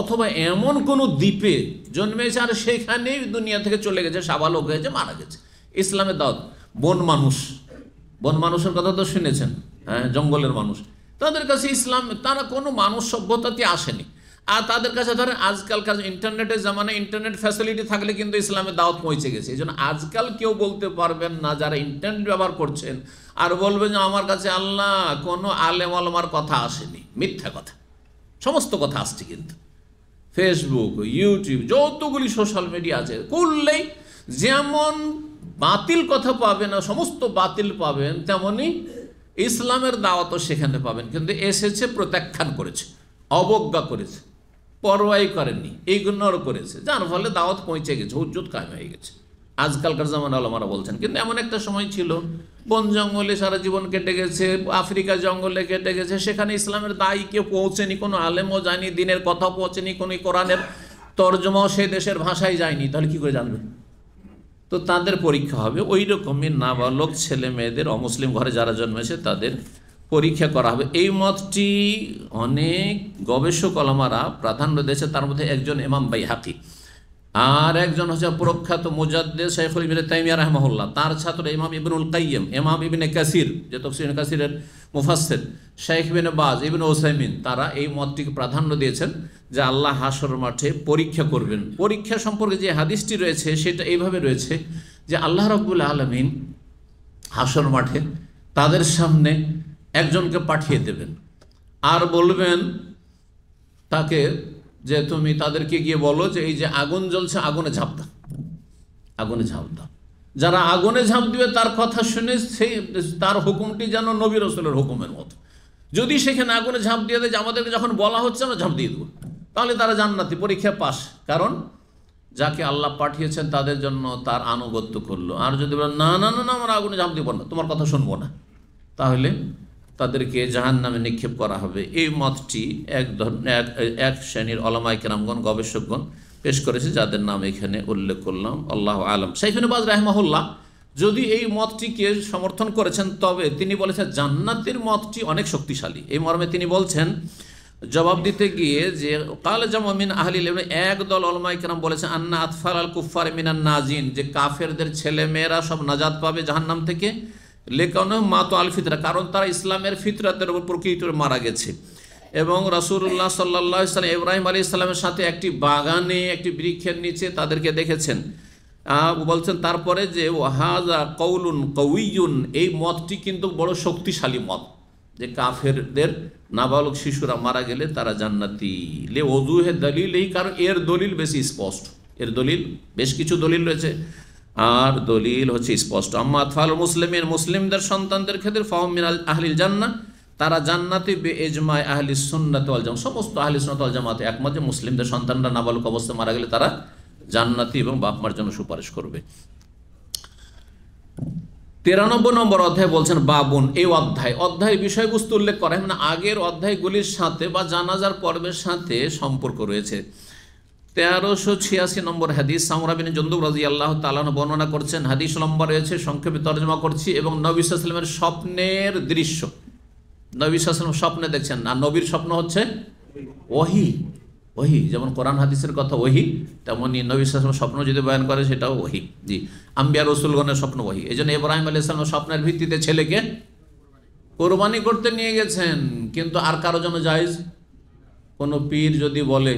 অথবা এমন কোন দ্বীপে জন্মেছে আর সেখানেই দুনিয়া থেকে চলে গেছে সাবালক হয়েছে মারা গেছে ইসলামের দাওয়াত বন মানুষ বন মানুষের কথা তো শুনেছেন হ্যাঁ জঙ্গলের মানুষ তাদের কাছে ইসলাম তারা কোনো মানুষ সভ্যতাতে আসেনি আর তাদের কাছে ধরেন আজকালকার ইন্টারনেটের জামানে ইন্টারনেট ফ্যাসিলিটি থাকলে কিন্তু ইসলামে দাওয়াত পৌঁছে গেছে এই জন্য আজকাল কেউ বলতে পারবেন না যারা ইন্টারনেট ব্যবহার করছেন আর বলবেন যে আমার কাছে আল্লাহ কোনো আলেম আলমার কথা আসেনি মিথ্যা কথা সমস্ত কথা আসছে কিন্তু ফেসবুক ইউটিউব যতগুলি সোশ্যাল মিডিয়া আছে করলেই যেমন বাতিল কথা পাবেন আর সমস্ত বাতিল পাবেন তেমনি ইসলামের দাওয়াতও সেখানে পাবেন কিন্তু এসেছে প্রত্যাখ্যান করেছে অবজ্ঞা করেছে পরোয়াই করেননি এইগুলোর করেছে যার ফলে দাওয়াত পৌঁছে গেছে হুজুত কায়ে হয়ে গেছে আজকালকার জামান আলমারা বলছেন কিন্তু এমন একটা সময় ছিল বন জঙ্গলে সারা জীবন কেটে গেছে আফ্রিকা জঙ্গলে কেটে গেছে সেখানে ইসলামের দায়ী কেউ পৌঁছেনি কোনো আলেমও যায়নি দিনের কথাও পৌঁছেনি কোনো কোরআনের তর্জমাও সে দেশের ভাষায় যায়নি তাহলে কী করে জানবে তো তাদের পরীক্ষা হবে ওই রকমই নাবালক ছেলে মেয়েদের অমুসলিম ঘরে যারা জন্মেছে তাদের পরীক্ষা করা হবে এই মতটি অনেক গবেষক আলমারা প্রাধান্য দিয়েছে তার মধ্যে একজন এমাম বাই হাকি আর একজন হচ্ছে প্রখ্যাত মুজাদ্দে শেখুল ইবিন তাইমিয়া রহমহল্লা তার ছাত্র ইমাম ইবিনুল কাইম ইমাম ইবিনে কাসির যে তফসিন কাসিরের মুফাসের শেখ বিন বাজ ইবিন ওসাইমিন তারা এই মতটিকে প্রাধান্য দিয়েছেন যে আল্লাহ হাসর মাঠে পরীক্ষা করবেন পরীক্ষা সম্পর্কে যে হাদিসটি রয়েছে সেটা এইভাবে রয়েছে যে আল্লাহ রব্বুল আলমিন হাসর মাঠে তাদের সামনে একজনকে পাঠিয়ে দেবেন আর বলবেন তাকে যে তুমি তাদেরকে গিয়ে বলো যে এই যে আগুন জ্বলছে আগুনে ঝাঁপ দাও আগুনে ঝাঁপ দাও যারা আগুনে ঝাঁপ দিবে তার কথা শুনে সেই তার হুকুমটি যেন নবীর রসুলের হুকুমের মতো যদি সেখানে আগুনে ঝাঁপ দিয়ে দেয় আমাদেরকে যখন বলা হচ্ছে আমরা ঝাঁপ দিয়ে দেবো তাহলে তারা জান্নাতি পরীক্ষা পাস কারণ যাকে আল্লাহ পাঠিয়েছেন তাদের জন্য তার আনুগত্য করলো আর যদি বলেন না না না না আমরা আগুনে ঝাঁপ দিব না তোমার কথা শুনবো না তাহলে তাদেরকে জাহান নামে নিক্ষেপ করা হবে এই মতটি এক ধরনের এক শ্রেণীর অলামাই কেরামগণ গবেষকগণ পেশ করেছে যাদের নাম এখানে উল্লেখ করলাম আল্লাহ আলম সাইফিনবাজ রাহমাহুল্লাহ যদি এই মতটিকে সমর্থন করেছেন তবে তিনি বলেছেন জান্নাতের মতটি অনেক শক্তিশালী এই মর্মে তিনি বলছেন জবাব দিতে গিয়ে যে কাল জামিন আহলিল এক দল অলমাই কেরাম বলেছে আন্না আতফার আল কুফার মিনান নাজিন যে কাফেরদের ছেলে মেয়েরা সব নাজাদ পাবে জাহান্নাম থেকে মা তো আল ফিতরা কারণ তারা ইসলামের ফিতরাতের উপর প্রকৃত মারা গেছে এবং রাসুল্লাহ সাল্লা ইসলাম ইব্রাহিম আলী ইসলামের সাথে একটি বাগানে একটি বৃক্ষের নিচে তাদেরকে দেখেছেন বলছেন তারপরে যে হাজা কৌলুন কউইউন এই মতটি কিন্তু বড় শক্তিশালী মত যে কাফেরদের নাবালক শিশুরা মারা গেলে তারা জান্নাতি লে অজুহে দলিল এই কারণ এর দলিল বেশি স্পষ্ট এর দলিল বেশ কিছু দলিল রয়েছে আর দলিল হচ্ছে স্পষ্ট আম্মা আতফাল মুসলিমের মুসলিমদের সন্তানদের ক্ষেত্রে ফাহম মিনাল আহলিল জান্না তারা জান্নাতে বে এজমায় আহলি সুন্নাত সমস্ত আহলি সুন্নাত আল জামাতে একমাত্র মুসলিমদের সন্তানরা নাবালক অবস্থায় মারা গেলে তারা জান্নাতি এবং বাপ মার জন্য সুপারিশ করবে তেরানব্বই নম্বর অধ্যায় বলছেন বাবুন এই অধ্যায় অধ্যায় বিষয়বস্তু উল্লেখ করেন মানে আগের অধ্যায়গুলির সাথে বা জানাজার পর্বের সাথে সম্পর্ক রয়েছে তেরোশো ছিয়াশি নম্বর হাদিস সামরাবিন জন্দুব রাজি আল্লাহ তালান বর্ণনা করছেন হাদিস লম্বা রয়েছে সংক্ষেপে তর্জমা করছি এবং নবী সাল্লামের স্বপ্নের দৃশ্য নবী সাল্লাম স্বপ্নে দেখছেন আর নবীর স্বপ্ন হচ্ছে ওহি ওহি যেমন কোরআন হাদিসের কথা ওহি তেমনই নবী সালাম স্বপ্ন যদি বয়ান করে সেটাও ওহি জি আম্বিয়া রসুলগণের স্বপ্ন ওহি এই জন্য ইব্রাহিম আলি ইসলাম স্বপ্নের ভিত্তিতে ছেলেকে কোরবানি করতে নিয়ে গেছেন কিন্তু আর কারো জন্য জায়জ কোনো পীর যদি বলে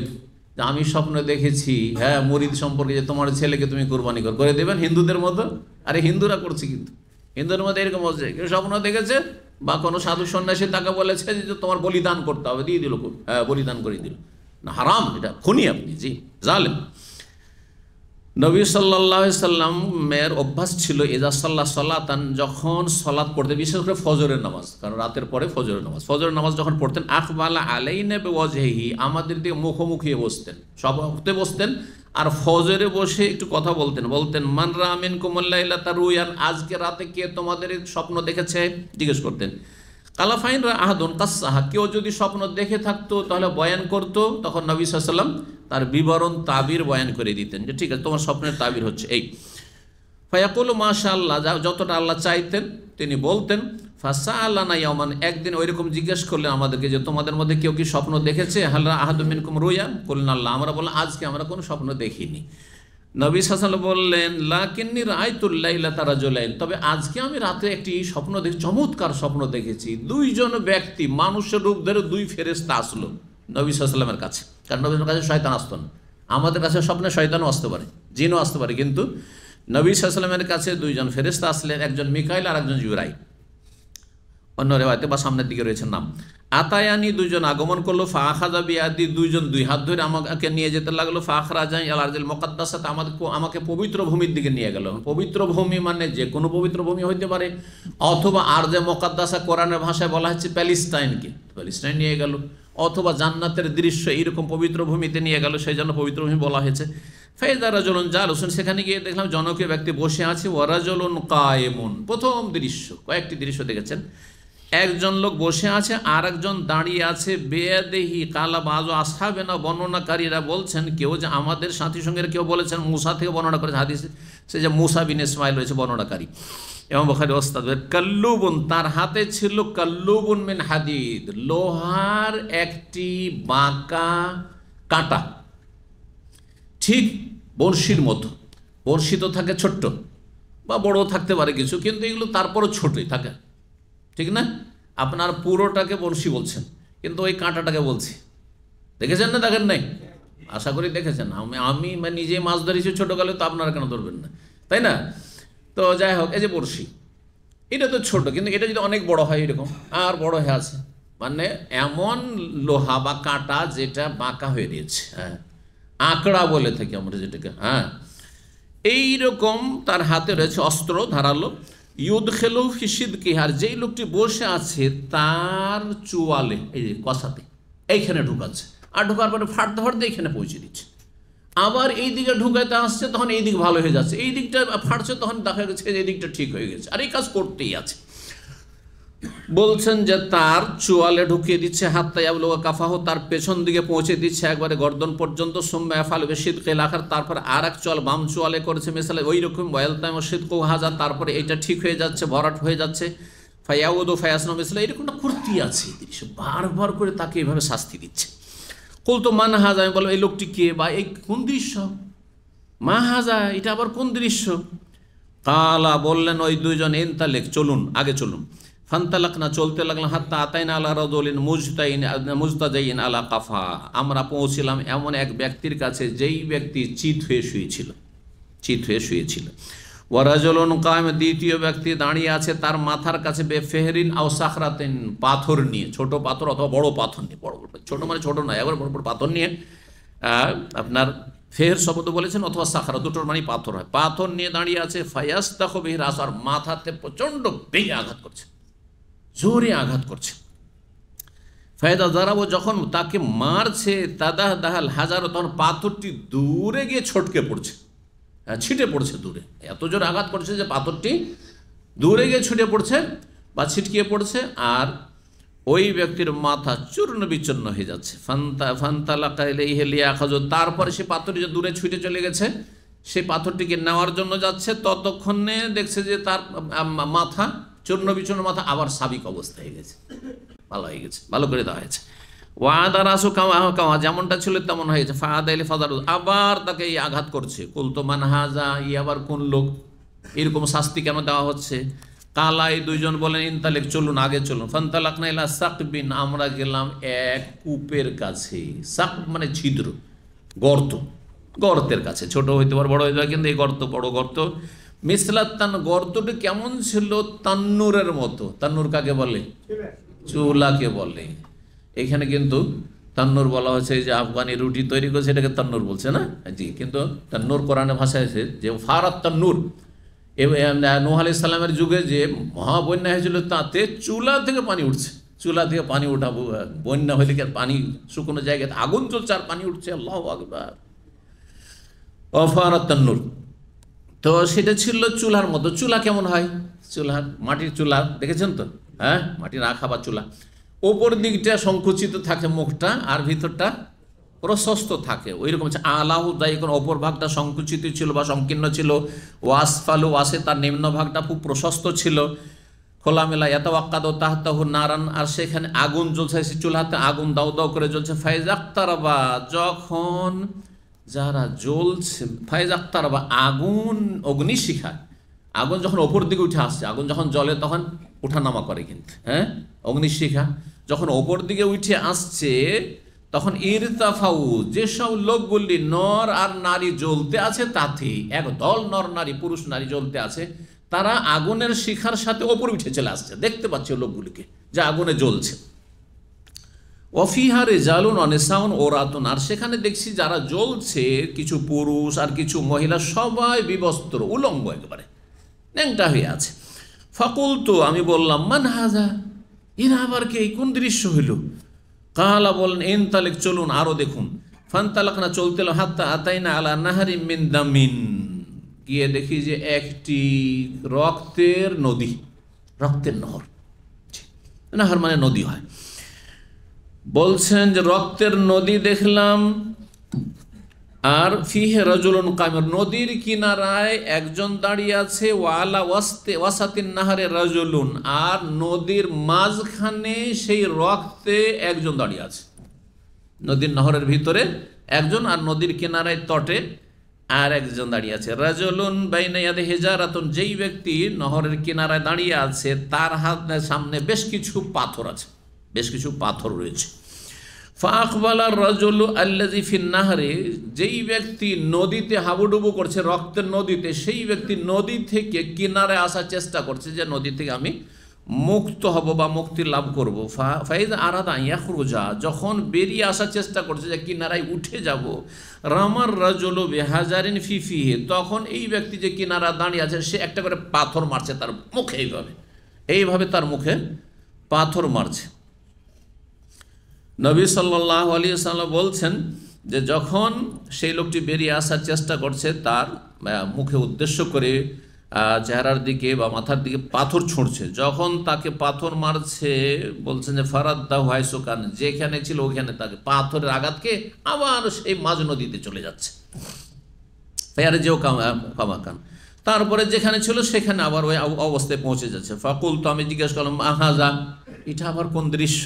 আমি স্বপ্ন দেখেছি হ্যাঁ মরিদ সম্পর্কে যে তোমার ছেলেকে তুমি কোরবানি কর করে দেবেন হিন্দুদের মতো আরে হিন্দুরা করছে কিন্তু হিন্দুদের মধ্যে এরকম হচ্ছে কেউ স্বপ্ন দেখেছে বা কোনো সাধু সন্ন্যাসী তাকে বলেছে যে তোমার বলিদান করতে হবে দিয়ে দিল হ্যাঁ বলিদান করে দিল না হারাম এটা খুনি আপনি জি জালেন নবী সাল্লাম সাল্লামের অভ্যাস ছিল এজা সাল্লাহ সাল্লাতান যখন সলাৎ পড়তেন বিশেষ করে ফজরের নামাজ কারণ রাতের পরে ফজরের নামাজ ফজরের নামাজ যখন পড়তেন আখবালা আলাই নেবে ওয়াজেহি আমাদের দিকে মুখোমুখি বসতেন সব হতে বসতেন আর ফজরে বসে একটু কথা বলতেন বলতেন মান আমিন কুমল্লাহ তার রুয়ান আজকে রাতে কে তোমাদের স্বপ্ন দেখেছে জিজ্ঞেস করতেন কালাফাইনরা আহাদুন কাসাহা কেউ যদি স্বপ্ন দেখে থাকতো তাহলে বয়ান করত তখন নবী সাল্লাম তার বিবরণ তাবির বয়ান করে দিতেন যে ঠিক আছে তোমার স্বপ্নের তাবির হচ্ছে এই ফায়াকুল মাশা আল্লাহ যতটা আল্লাহ চাইতেন তিনি বলতেন ফাসা আল্লাহ না ইয়মান একদিন ওইরকম জিজ্ঞেস করলেন আমাদেরকে যে তোমাদের মধ্যে কেউ কি স্বপ্ন দেখেছে হাল্লা আহাদুমিন কুম রুইয়া করলেন আল্লাহ আমরা বললাম আজকে আমরা কোনো স্বপ্ন দেখিনি নবী সাসাল বললেন লাকিন্নি রায় তারা জোলাইল তবে আজকে আমি রাতে একটি স্বপ্ন দেখি চমৎকার স্বপ্ন দেখেছি দুইজন ব্যক্তি মানুষের রূপ ধরে দুই ফেরেস্তা আসলো নবী সাল্লামের কাছে কারণ নবীর কাছে শয়তান আসতো না আমাদের কাছে স্বপ্নে শয়তানও আসতে পারে জিনও আসতে পারে কিন্তু নবী সাল্লামের কাছে দুইজন ফেরেস্তা আসলেন একজন মিকাইল আর একজন জুরাইল অন্য রেওয়ায়তে বা সামনের দিকে রয়েছে নাম আতায়ানি দুজন আগমন করলো ফাহাজা বিয়াদি দুইজন দুই হাত ধরে আমাকে নিয়ে যেতে লাগলো ফাহরাজাই আলার্জেল মোকাদ্দাসাতে আমাদের আমাকে পবিত্র ভূমির দিকে নিয়ে গেল পবিত্র ভূমি মানে যে কোনো পবিত্র ভূমি হইতে পারে অথবা আর যে মোকাদ্দাসা কোরআনের ভাষায় বলা হচ্ছে প্যালিস্টাইনকে প্যালিস্টাইন নিয়ে গেল অথবা জান্নাতের দৃশ্য এইরকম পবিত্র ভূমিতে নিয়ে গেল সেই জন্য পবিত্র ভূমি বলা হয়েছে ফেজারা জলন রসুন সেখানে গিয়ে দেখলাম জনকীয় ব্যক্তি বসে আছে জলন কায়েমন প্রথম দৃশ্য কয়েকটি দৃশ্য দেখেছেন একজন লোক বসে আছে আর একজন দাঁড়িয়ে আছে বেয়াদেহি কালা বাজ আসাবে না বর্ণনাকারীরা বলছেন কেউ যে আমাদের সাথী সঙ্গে কেউ বলেছেন মুসা থেকে বর্ণনা করেছে হাদিস সে যে মুসা বিন ইসমাইল রয়েছে বর্ণনাকারী এবং বখারি ওস্তাদ কাল্লুবুন তার হাতে ছিল কাল্লুবন মিন হাদিদ লোহার একটি বাঁকা কাঁটা ঠিক বর্ষির মতো বর্ষি তো থাকে ছোট্ট বা বড় থাকতে পারে কিছু কিন্তু এগুলো তারপরও ছোটই থাকে ঠিক না আপনার পুরোটাকে বড়শি বলছেন কিন্তু ওই কাঁটাটাকে বলছি দেখেছেন না দেখেন নাই আশা করি দেখেছেন আমি আমি মানে নিজে মাছ ধরেছি ছোটোকালে তো আপনারা কেন ধরবেন না তাই না তো যাই হোক এই যে বড়শি এটা তো ছোট কিন্তু এটা যদি অনেক বড় হয় এরকম আর বড় হয়ে আছে মানে এমন লোহা বা কাঁটা যেটা বাঁকা হয়ে দিয়েছে হ্যাঁ আঁকড়া বলে থাকি আমরা যেটাকে হ্যাঁ এইরকম তার হাতে রয়েছে অস্ত্র ধারালো ইউদ খেলু ফিসিদ কিহার যেই লোকটি বসে আছে তার চুয়ালে এই যে কষাতে এইখানে ঢুকাচ্ছে আর ঢোকার পরে ফাটতে ফাটতে এইখানে পৌঁছে দিচ্ছে আবার এই দিকে ঢুকাইতে আসছে তখন এই দিক ভালো হয়ে যাচ্ছে এই দিকটা ফাটছে তখন দেখা গেছে এই দিকটা ঠিক হয়ে গেছে আর এই কাজ করতেই আছে বলছেন যে তার চোয়ালে ঢুকিয়ে দিচ্ছে হাত তাই আবলোকা কাফাহ তার পেছন দিকে পৌঁছে দিচ্ছে একবারে গর্দন পর্যন্ত সোম্যা ফালবে শীতকে লাখার তারপর আর এক চুয়াল বাম চুয়ালে করেছে মিসালে ওই রকম বয়ালতাম শীত হাজা তারপরে এটা ঠিক হয়ে যাচ্ছে ভরাট হয়ে যাচ্ছে ফায়াউদ ও ফায়াসন মিসলা রকমটা কুর্তি আছে দৃশ্য বারবার করে তাকে এভাবে শাস্তি দিচ্ছে কুলতো তো মান হাজা আমি বললাম এই লোকটি কে বা এই কোন দৃশ্য মা হাজা এটা আবার কোন দৃশ্য কালা বললেন ওই দুজন এনতালেক চলুন আগে চলুন ফান্তালাকনা চলতে লাগলাম হাত্তা আতাইন আলা রদলিন মুজতাইন মুজতাজাইন আলা কাফা আমরা পৌঁছিলাম এমন এক ব্যক্তির কাছে যেই ব্যক্তি চিত হয়ে শুয়েছিল চিত হয়ে শুয়েছিল ওয়ারাজলন কায়ম দ্বিতীয় ব্যক্তি দাঁড়িয়ে আছে তার মাথার কাছে বেফেহরিন আও সাখরাতেন পাথর নিয়ে ছোট পাথর অথবা বড় পাথর নিয়ে বড় বড় ছোটো মানে ছোটো নয় একবার বড় বড় পাথর নিয়ে আপনার ফের শব্দ বলেছেন অথবা সাখরা দুটোর মানে পাথর হয় পাথর নিয়ে দাঁড়িয়ে আছে ফায়াস্তা বিহরাস আর মাথাতে প্রচণ্ড বেগে আঘাত করছে জোরে আঘাত করছে ফায়দা দারাবো যখন তাকে মারছে তাদাহ দাহাল হাজারো তখন পাথরটি দূরে গিয়ে ছটকে পড়ছে হ্যাঁ, ছিটে পড়ছে দূরে এত জোরে আঘাত করছে যে পাথরটি দূরে গিয়ে ছুটে পড়ছে বা ছিটকিয়ে পড়ছে আর ওই ব্যক্তির মাথা চূর্ণ বিচূর্ণ হয়ে যাচ্ছে ফান্তা ফান্তালাকা লিয়া খাজো তারপরে সে পাথরটি যে দূরে ছুটে চলে গেছে সেই পাথরটিকে নেওয়ার জন্য যাচ্ছে ততক্ষণে দেখছে যে তার মাথা চূর্ণ বিচূর্ণ মাথা আবার সাবিক অবস্থা হয়ে গেছে ভালো হয়ে গেছে ভালো করে দেওয়া হয়েছে ওয়াদা রাসু কামা হ্যাঁ, কামা যেমনটা ছিল তেমন হয়েছে ফাদা এলে ফাদার আবার তাকে এই আঘাত করছে কুলতো তো মানহাজা ই আবার কোন লোক এরকম শাস্তি কেন দেওয়া হচ্ছে কালা এই দুইজন বলেন ইনতালেক চলুন আগে চলুন ফান্তালাক না এলা সাকবিন আমরা গেলাম এক কূপের কাছে সাক মানে ছিদ্র গর্ত গর্তের কাছে ছোট হইতে পারে বড় হইতে পারে কিন্তু এই গর্ত বড় গর্ত মিসলাত্তান তান গর্তটি কেমন ছিল তান্নুরের মতো তান্নুর কাকে বলে চুলাকে বলে এখানে কিন্তু তান্নুর বলা হয়েছে যে আফগানি রুটি তৈরি করেছে এটাকে তান্নুর বলছে না জি কিন্তু তান্নুর কোরআনে ভাষা আছে যে ফারাত তান্নুর নোহ আলি ইসলামের যুগে যে মহাবন্যা হয়েছিল তাতে চুলা থেকে পানি উঠছে চুলা থেকে পানি উঠা বন্যা হইলে পানি শুকনো জায়গায় আগুন চলছে আর পানি উঠছে আল্লাহ আকবার অফারাত তান্নুর তো সেটা ছিল চুলার মতো চুলা কেমন হয় চুলার মাটির চুলা দেখেছেন তো হ্যাঁ মাটির আখা বা চুলা ওপর দিকটা সংকুচিত থাকে মুখটা আর ভিতরটা প্রশস্ত থাকে ওই রকম আলাহ দায়িকন অপর ভাগটা সংকুচিত ছিল বা সংকীর্ণ ছিল ফালু ওয়াসে তার নিম্ন ভাগটা খুব প্রশস্ত ছিল খোলামেলা এত আক্কাদ তাহতাহু নারান আর সেখানে আগুন জ্বলছে সে চুলাতে আগুন দাও দাও করে জ্বলছে ফাইজ আক্তারাবা যখন যারা জ্বলছে ফয়েজ আক্তার বা আগুন অগ্নিশিখা আগুন যখন ওপর দিকে উঠে আসছে আগুন যখন জলে তখন নামা করে কিন্তু হ্যাঁ অগ্নিশিখা যখন ওপর দিকে উঠে আসছে তখন ইরতাফাউ যেসব লোকগুলি নর আর নারী জ্বলতে আছে তাতে এক দল নর নারী পুরুষ নারী জ্বলতে আছে তারা আগুনের শিখার সাথে ওপর উঠে চলে আসছে দেখতে পাচ্ছে লোকগুলিকে যে আগুনে জ্বলছে ওয়ফিহা রেজালুন অনেসাউন ওরাতুন আর সেখানে দেখছি যারা জ্বলছে কিছু পুরুষ আর কিছু মহিলা সবাই বিবস্ত্র উলঙ্গ একবারে ন্যাংটা হয়ে আছে ফকুল তো আমি বললাম মান হাজা এরা আবার কে কোন দৃশ্য হইল কাহালা বলেন এন তালেক চলুন আরও দেখুন ফান্তালাক না চলতে হাত আতাই না আলা নাহারি মিন্দামিন গিয়ে দেখি যে একটি রক্তের নদী রক্তের নহর নাহর মানে নদী হয় বলছেন যে রক্তের নদী দেখলাম আর ফিহে রজুলন কামের নদীর কিনারায় একজন দাঁড়িয়ে আছে ওয়ালা ওয়াস্তে ওয়াসাতিন নাহারে রজুলুন আর নদীর মাঝখানে সেই রক্তে একজন দাঁড়িয়ে আছে নদীর নহরের ভিতরে একজন আর নদীর কিনারায় তটে আর একজন দাঁড়িয়ে আছে রাজলুন বাইনাইয়াদে হেজারাতুন যেই ব্যক্তি নহরের কিনারায় দাঁড়িয়ে আছে তার হাত সামনে বেশ কিছু পাথর আছে বেশ কিছু পাথর রয়েছে ফাকবালার রাজল আল্লাজি ফিন্নাহারে যেই ব্যক্তি নদীতে হাবুডুবু করছে রক্তের নদীতে সেই ব্যক্তি নদী থেকে কিনারে আসার চেষ্টা করছে যে নদী থেকে আমি মুক্ত হব বা মুক্তি লাভ করব ফাইজ আরাদা ইয়াখরুজা যখন বেরিয়ে আসার চেষ্টা করছে যে কিনারায় উঠে যাব রামার রাজল বেহাজারিন ফিফিহে তখন এই ব্যক্তি যে কিনারা দাঁড়িয়ে আছে সে একটা করে পাথর মারছে তার মুখে এইভাবে এইভাবে তার মুখে পাথর মারছে নবী সাল্লাহ আলী সাল্লাম বলছেন যে যখন সেই লোকটি বেরিয়ে আসার চেষ্টা করছে তার মুখে উদ্দেশ্য করে চেহারার দিকে বা মাথার দিকে পাথর ছুঁড়ছে যখন তাকে পাথর মারছে বলছেন যে ফারাদ্দা হাইসোকান যেখানে ছিল ওখানে তাকে পাথরের আঘাতকে আবার সেই মাঝ নদীতে চলে যাচ্ছে ফেয়ারে যেও কামাকান তারপরে যেখানে ছিল সেখানে আবার ওই অবস্থায় পৌঁছে যাচ্ছে ফাকুল তো আমি জিজ্ঞেস করলাম আহাজা এটা আবার কোন দৃশ্য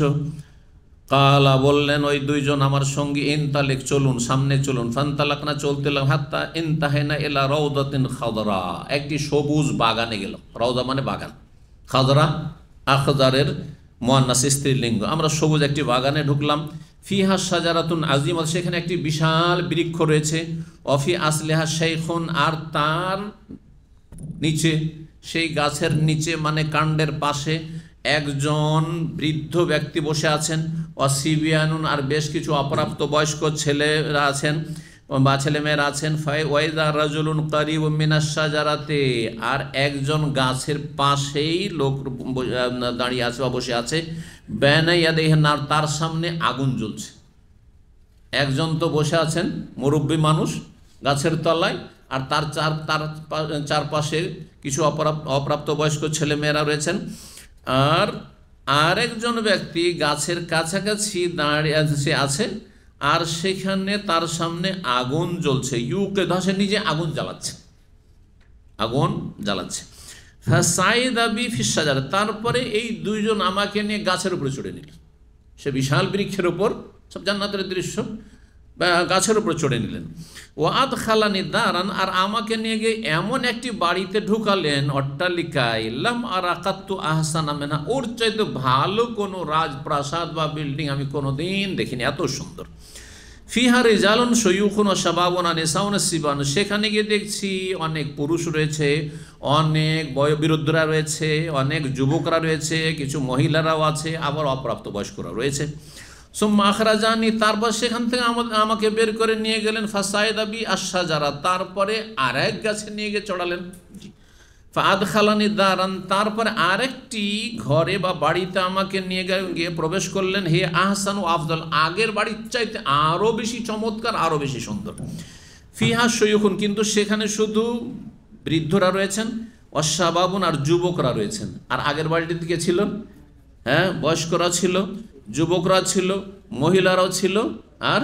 কালা বললেন ওই দুইজন আমার সঙ্গী ইনতালেক চলুন সামনে চলুন ফান্তালাকনা চলতে লাগলাম হাত্তা ইনতাহেনা এলা রৌদাতিন খাদরা একটি সবুজ বাগানে গেল রৌদা মানে বাগান খাদরা আখদারের মোয়ান্নাস স্ত্রীলিঙ্গ আমরা সবুজ একটি বাগানে ঢুকলাম ফিহা সাজারাতুন আজিমাত সেখানে একটি বিশাল বৃক্ষ রয়েছে অফি আসলেহা শেখন আর তার নিচে সেই গাছের নিচে মানে কাণ্ডের পাশে একজন বৃদ্ধ ব্যক্তি বসে আছেন অসিবিয়ানুন আর বেশ কিছু অপ্রাপ্ত বয়স্ক ছেলেরা আছেন বা ছেলেমেয়েরা আছেন ফাই ওয়াইদার রাজুলুন করিব মিনাসা জারাতে আর একজন গাছের পাশেই লোক দাঁড়িয়ে আছে বা বসে আছে ব্যানাইয়া আর তার সামনে আগুন জ্বলছে একজন তো বসে আছেন মুরব্বী মানুষ গাছের তলায় আর তার চার তার চারপাশে কিছু অপ্রাপ্ত বয়স্ক ছেলেমেয়েরা রয়েছেন আর আরেকজন ব্যক্তি গাছের কাছাকাছি দাঁড়িয়ে আছে আর সেখানে তার সামনে আগুন জ্বলছে ইউকে ধসে নিজে আগুন জ্বালাচ্ছে আগুন জ্বালাচ্ছে তারপরে এই দুইজন আমাকে নিয়ে গাছের উপরে চড়ে নিল সে বিশাল বৃক্ষের উপর সব জান্নাতের দৃশ্য গাছের উপরে চড়ে নিলেন ও আদ খালানি দাঁড়ান আর আমাকে নিয়ে গিয়ে এমন একটি বাড়িতে ঢুকালেন অট্টালিকায় ইলাম আর আকাত্তু আহসান মেনা ওর চাইতে ভালো কোনো রাজপ্রাসাদ বা বিল্ডিং আমি কোনো দিন দেখিনি এত সুন্দর ফিহারে জালন সৈকুন সাবাবনা নেশাউন শিবান সেখানে গিয়ে দেখছি অনেক পুরুষ রয়েছে অনেক বয়োবিরুদ্ধরা রয়েছে অনেক যুবকরা রয়েছে কিছু মহিলারাও আছে আবার অপ্রাপ্তবয়স্করা রয়েছে সোম্মা আখরাজানি তারপর সেখান থেকে আমাকে বের করে নিয়ে গেলেন ফাসায়েদ আবি আশা যারা তারপরে আর এক গাছে নিয়ে গিয়ে চড়ালেন ফাদ খালানি দারান তারপর আরেকটি ঘরে বা বাড়িতে আমাকে নিয়ে গিয়ে প্রবেশ করলেন হে আহসান ও আফজল আগের বাড়ির চাইতে আরও বেশি চমৎকার আরও বেশি সুন্দর ফিহা সৈয়খুন কিন্তু সেখানে শুধু বৃদ্ধরা রয়েছেন অশ্বাবাবন আর যুবকরা রয়েছেন আর আগের বাড়িটির দিকে ছিল হ্যাঁ বয়স্করা ছিল যুবকরা ছিল মহিলারাও ছিল আর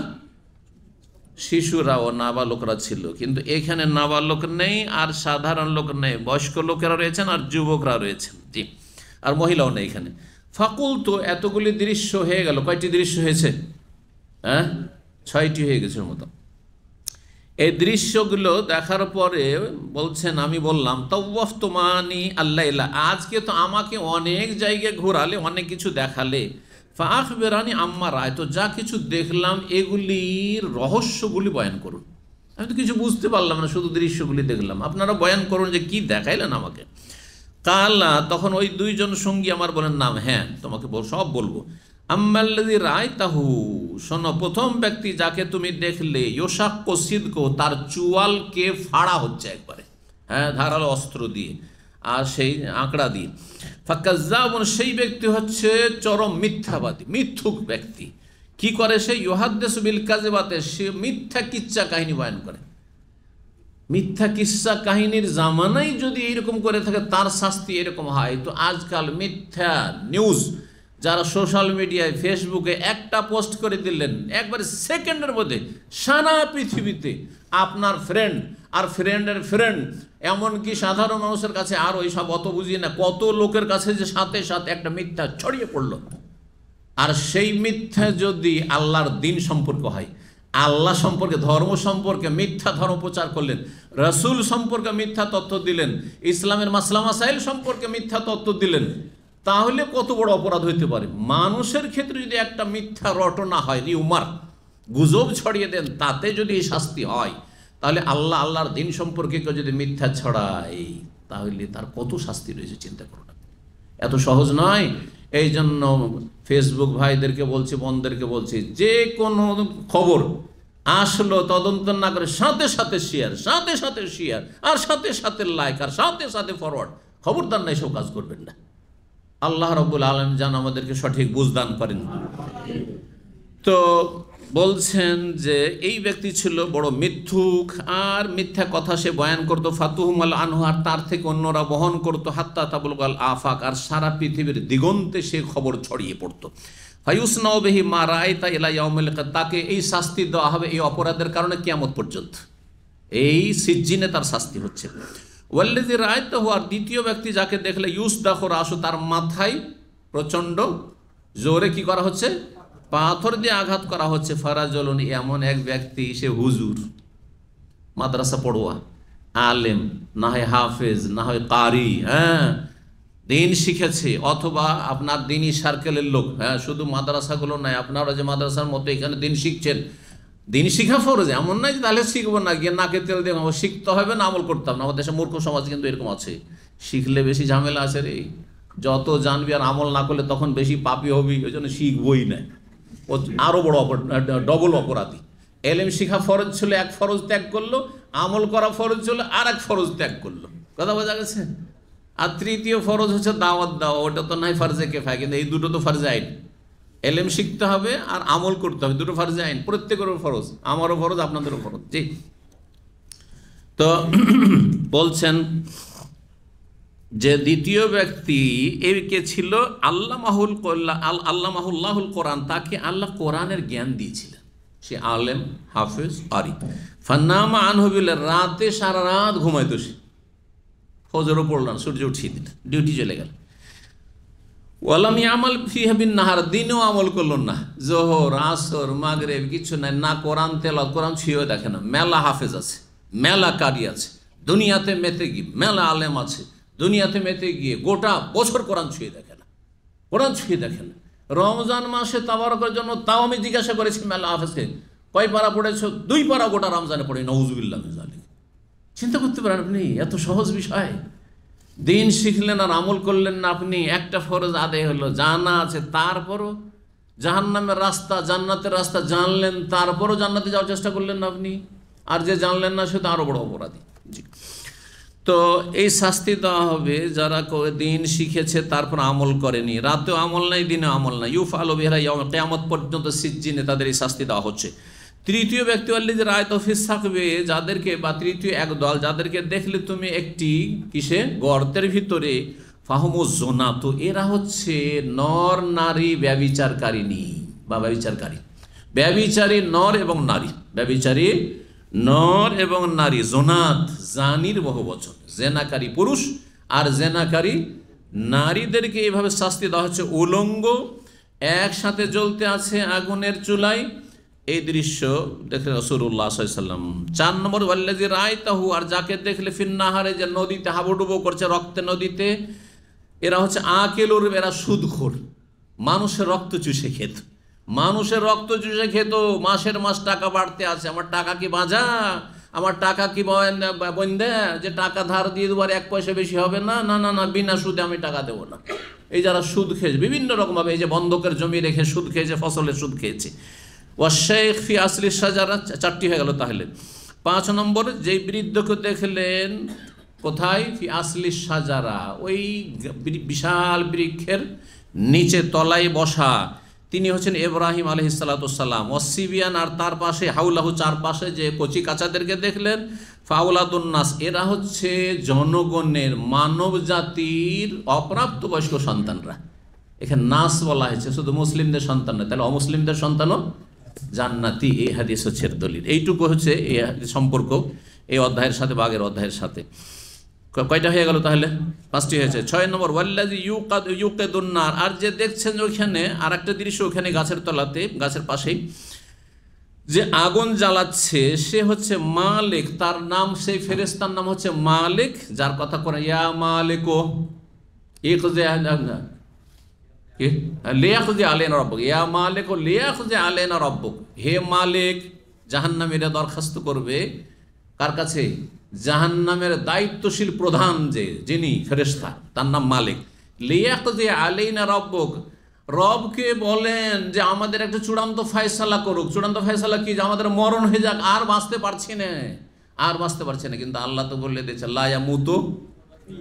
শিশুরাও নাবালকরা ছিল কিন্তু এখানে নাবালক নেই আর সাধারণ লোক নেই বয়স্ক লোকেরা রয়েছেন আর যুবকরা রয়েছেন জি আর মহিলাও নেই এখানে ফাকুল তো এতগুলি দৃশ্য হয়ে গেল কয়টি দৃশ্য হয়েছে হ্যাঁ ছয়টি হয়ে গেছে মতো এই দৃশ্যগুলো দেখার পরে বলছেন আমি বললাম তওয়ফ তোমানি আল্লাহ আজকে তো আমাকে অনেক জায়গায় ঘোরালে অনেক কিছু দেখালে ফাখ বেরানি আম্মা রায় তো যা কিছু দেখলাম এগুলির রহস্যগুলি বয়ান করুন আমি তো কিছু বুঝতে পারলাম না শুধু দৃশ্যগুলি দেখলাম আপনারা বয়ান করুন যে কি দেখাইলেন আমাকে কালা তখন ওই দুইজন সঙ্গী আমার বলেন নাম হ্যাঁ তোমাকে সব বলবো আম্মাল্লি রায় তাহু শোনো প্রথম ব্যক্তি যাকে তুমি দেখলে ইয়োশাক কসিদকো তার চুয়ালকে ফাড়া হচ্ছে একবারে হ্যাঁ ধারালো অস্ত্র দিয়ে আর সেই আঁকড়া দিয়ে ফাক্কাজাবন সেই ব্যক্তি হচ্ছে চরম মিথ্যাবাদী মিথ্যুক ব্যক্তি কি করে সে ইহাদ্দেশ বিল কাজে বাতে সে মিথ্যা কিচ্ছা কাহিনী বয়ন করে মিথ্যা কিচ্ছা কাহিনীর জামানাই যদি এরকম করে থাকে তার শাস্তি এরকম হয় তো আজকাল মিথ্যা নিউজ যারা সোশ্যাল মিডিয়ায় ফেসবুকে একটা পোস্ট করে দিলেন একবারে সেকেন্ডের মধ্যে সারা পৃথিবীতে আপনার ফ্রেন্ড আর ফ্রেন্ডের ফ্রেন্ড এমনকি সাধারণ মানুষের কাছে আর ওই সব অত বুঝি না কত লোকের কাছে যে সাথে সাথে একটা মিথ্যা ছড়িয়ে পড়ল আর সেই মিথ্যা যদি আল্লাহর দিন সম্পর্ক হয় আল্লাহ সম্পর্কে ধর্ম সম্পর্কে মিথ্যা ধর্ম প্রচার করলেন রসুল সম্পর্কে মিথ্যা তথ্য দিলেন ইসলামের মাসলাম মাসাইল সম্পর্কে মিথ্যা তথ্য দিলেন তাহলে কত বড় অপরাধ হইতে পারে মানুষের ক্ষেত্রে যদি একটা মিথ্যা রটনা হয় রিউমার গুজব ছড়িয়ে দেন তাতে যদি শাস্তি হয় তাহলে আল্লাহ আল্লাহর দিন সম্পর্কে কেউ যদি মিথ্যা ছড়ায় তাহলে তার কত শাস্তি রয়েছে চিন্তা করুন এত সহজ নয় এই জন্য ফেসবুক ভাইদেরকে বলছি বোনদেরকে বলছি যে কোনো খবর আসলো তদন্ত না করে সাথে সাথে শেয়ার সাথে সাথে শেয়ার আর সাথে সাথে লাইক আর সাথে সাথে ফরওয়ার্ড খবরদার না এসব কাজ করবেন না আল্লাহ রবুল আলম যান আমাদেরকে সঠিক বুঝদান করেন তো বলছেন যে এই ব্যক্তি ছিল বড় মিথ্যুক আর মিথ্যা কথা সে বয়ান করতো ফাতুহমাল আনহার তার থেকে অন্যরা বহন করতো হাত্তা তাবুল আফাক আর সারা পৃথিবীর দিগন্তে সে খবর ছড়িয়ে পড়ত ফাইউসনাওবেহি মা রায় তা এলাইয়াউমেল তাকে এই শাস্তি দেওয়া হবে এই অপরাধের কারণে কেমন পর্যন্ত এই সিজ্জিনে তার শাস্তি হচ্ছে ওয়াল্লেজি রায় তো হওয়ার দ্বিতীয় ব্যক্তি যাকে দেখলে ইউস দাখর আসো তার মাথায় প্রচণ্ড জোরে কি করা হচ্ছে পাথর দিয়ে আঘাত করা হচ্ছে ফারাজলন এমন এক ব্যক্তি সে হুজুর মাদ্রাসা পড়ুয়া আলেম না হয় হাফেজ না হয় কারি হ্যাঁ দিন শিখেছে অথবা আপনার দিনই সার্কেলের লোক হ্যাঁ শুধু মাদ্রাসাগুলো নয় আপনারা যে মাদ্রাসার মতো এখানে দিন শিখছেন দিন শিখা ফরজ এমন নয় যে তাহলে শিখবো না গিয়ে নাকে তেল দিয়ে শিখতে হবে না আমল করতাম না আমাদের দেশে মূর্খ সমাজ কিন্তু এরকম আছে শিখলে বেশি ঝামেলা আছে রে যত জানবি আর আমল না করলে তখন বেশি পাপি হবি ওই জন্য শিখবই না ও আরও বড় ডবল অপরাধী এলএম শিখা ফরজ ছিল এক ফরজ ত্যাগ করলো আমল করা ফরজ ছিল আর এক ফরজ ত্যাগ করলো কথা বোঝা গেছে আর তৃতীয় ফরজ হচ্ছে দাওয়াত দেওয়া ওটা তো নাই ফার্জে কেফায় কিন্তু এই দুটো তো ফার্জে আইন এলএম শিখতে হবে আর আমল করতে হবে দুটো ফার্জে আইন প্রত্যেকেরও ফরজ আমারও ফরজ আপনাদেরও ফরজ জি তো বলছেন যে দ্বিতীয় ব্যক্তি এরকে ছিল আল্লাহ মাহুল আল্লাহ মাহুল্লাহুল কোরআন তাকে আল্লাহ কোরআনের জ্ঞান দিয়েছিলেন সে আলেম হাফেজ আরি ফান্নামা আনহবিল রাতে সারা রাত ঘুমাইতো সে ফজরও পড়লাম সূর্য উঠিয়ে দিল ডিউটি চলে গেল ওয়ালামি আমল ফি হাবিন নাহার দিনও আমল করল না জোহর আসর মাগরে কিছু নাই না কোরআন তেল কোরআন ছুঁয়েও দেখে না মেলা হাফেজ আছে মেলা কারি আছে দুনিয়াতে মেতে মেলা আলেম আছে দুনিয়াতে মেতে গিয়ে গোটা বছর কোরআন ছুঁয়ে দেখে না কোরআন ছুঁয়ে দেখে না রমজান মাসে তাবারকের জন্য তাও আমি জিজ্ঞাসা করেছি মেলা হাফেজকে কয় পারা পড়েছ দুই পারা গোটা রমজানে পড়ে নজুবিল্লাহ মেজালে চিন্তা করতে পারেন আপনি এত সহজ বিষয় দিন শিখলেন আর আমল করলেন না আপনি একটা ফরজ আদায় হলো জানা আছে তারপরও জাহান্নামের রাস্তা জান্নাতের রাস্তা জানলেন তারপরও জান্নাতে যাওয়ার চেষ্টা করলেন না আপনি আর যে জানলেন না সে তো আরও বড় অপরাধী জি তো এই শাস্তি দেওয়া হবে যারা দিন শিখেছে তারপর আমল করেনি রাতেও আমল নাই দিনে আমল নাই ইউফ আলো বেহরা কেয়ামত পর্যন্ত সিজিনে তাদের এই শাস্তি দেওয়া হচ্ছে তৃতীয় ব্যক্তি যে রায় তফিস থাকবে যাদেরকে বা তৃতীয় এক দল যাদেরকে দেখলে তুমি একটি কিসে গর্তের ভিতরে জোনা তো এরা হচ্ছে নর নারী ব্যবিচারকারিনী বা ব্যবিচারকারী ব্যবিচারী নর এবং নারী ব্যবিচারী নর এবং নারী জোনাত জানির বহু বচন জেনাকারী পুরুষ আর জেনাকারী নারীদেরকে এইভাবে শাস্তি দেওয়া হচ্ছে উলঙ্গ একসাথে জ্বলতে আছে আগুনের চুলাই এই দৃশ্য দেখলেন রসুল্লাহ চার নম্বর যে রায় তাহু আর যাকে দেখলে ফিন্নাহারে যে নদীতে হাবুডুবো করছে রক্তে নদীতে এরা হচ্ছে আকেলোর এরা সুদখোর মানুষের রক্ত চুষে খেত মানুষের রক্ত চুষে খেত মাসের মাস টাকা বাড়তে আছে আমার টাকা কি বাজা আমার টাকা কি বন্ধে যে টাকা ধার দিয়ে দেবো এক পয়সা বেশি হবে না না না না বিনা সুদে আমি টাকা দেবো না এই যারা সুদ খেয়েছে বিভিন্ন রকমভাবে এই যে বন্ধকের জমি রেখে সুদ খেয়েছে ফসলের সুদ খেয়েছে ওয়াশেখ ফি আসলি সাজারা চারটি হয়ে গেল তাহলে পাঁচ নম্বর যেই বৃদ্ধকে দেখলেন কোথায় ফি আসলি সাজারা ওই বিশাল বৃক্ষের নিচে তলায় বসা তিনি হচ্ছেন এব্রাহিম আলহিসাল্লাম অসিবিয়ান আর তার পাশে হাউলাহু চারপাশে যে কচি কাচাদেরকে দেখলেন ফাউলাদুন্নাস এরা হচ্ছে জনগণের মানব জাতির অপ্রাপ্তবয়স্ক সন্তানরা এখানে নাস বলা হয়েছে শুধু মুসলিমদের সন্তান নয় তাহলে অমুসলিমদের সন্তানও জান্নাতি এই হাদিস হচ্ছে দলিল এইটুকু হচ্ছে এই সম্পর্ক এই অধ্যায়ের সাথে বাঘের অধ্যায়ের সাথে কয়টা হয়ে গেল তাহলে পাঁচটি হয়েছে ছয় নম্বর ওয়াল্লাজি ইউকাদ আর যে দেখছেন ওইখানে আর একটা দৃশ্য ওখানে গাছের তলাতে গাছের পাশেই যে আগুন জ্বালাচ্ছে সে হচ্ছে মালিক তার নাম সেই ফেরেস্তার নাম হচ্ছে মালিক যার কথা করে ইয়া মালিকো এক যে যে আলেন রব্বক ইয়া মালিক ও লেয়াক যে আলেন রব্বক হে মালিক জাহান্নামীরা দরখাস্ত করবে কার কাছে জাহান নামের দায়িত্বশীল প্রধান যে যিনি ফেরেস্তা তার নাম মালিক লিয়া যে আলিনা রব্বক রবকে বলেন যে আমাদের একটা চূড়ান্ত ফয়সালা করুক চূড়ান্ত ফয়সালা কি যে আমাদের মরণ হয়ে যাক আর বাঁচতে পারছি না আর বাঁচতে পারছি না কিন্তু আল্লাহ তো বলে দিয়েছে লায়া মুতো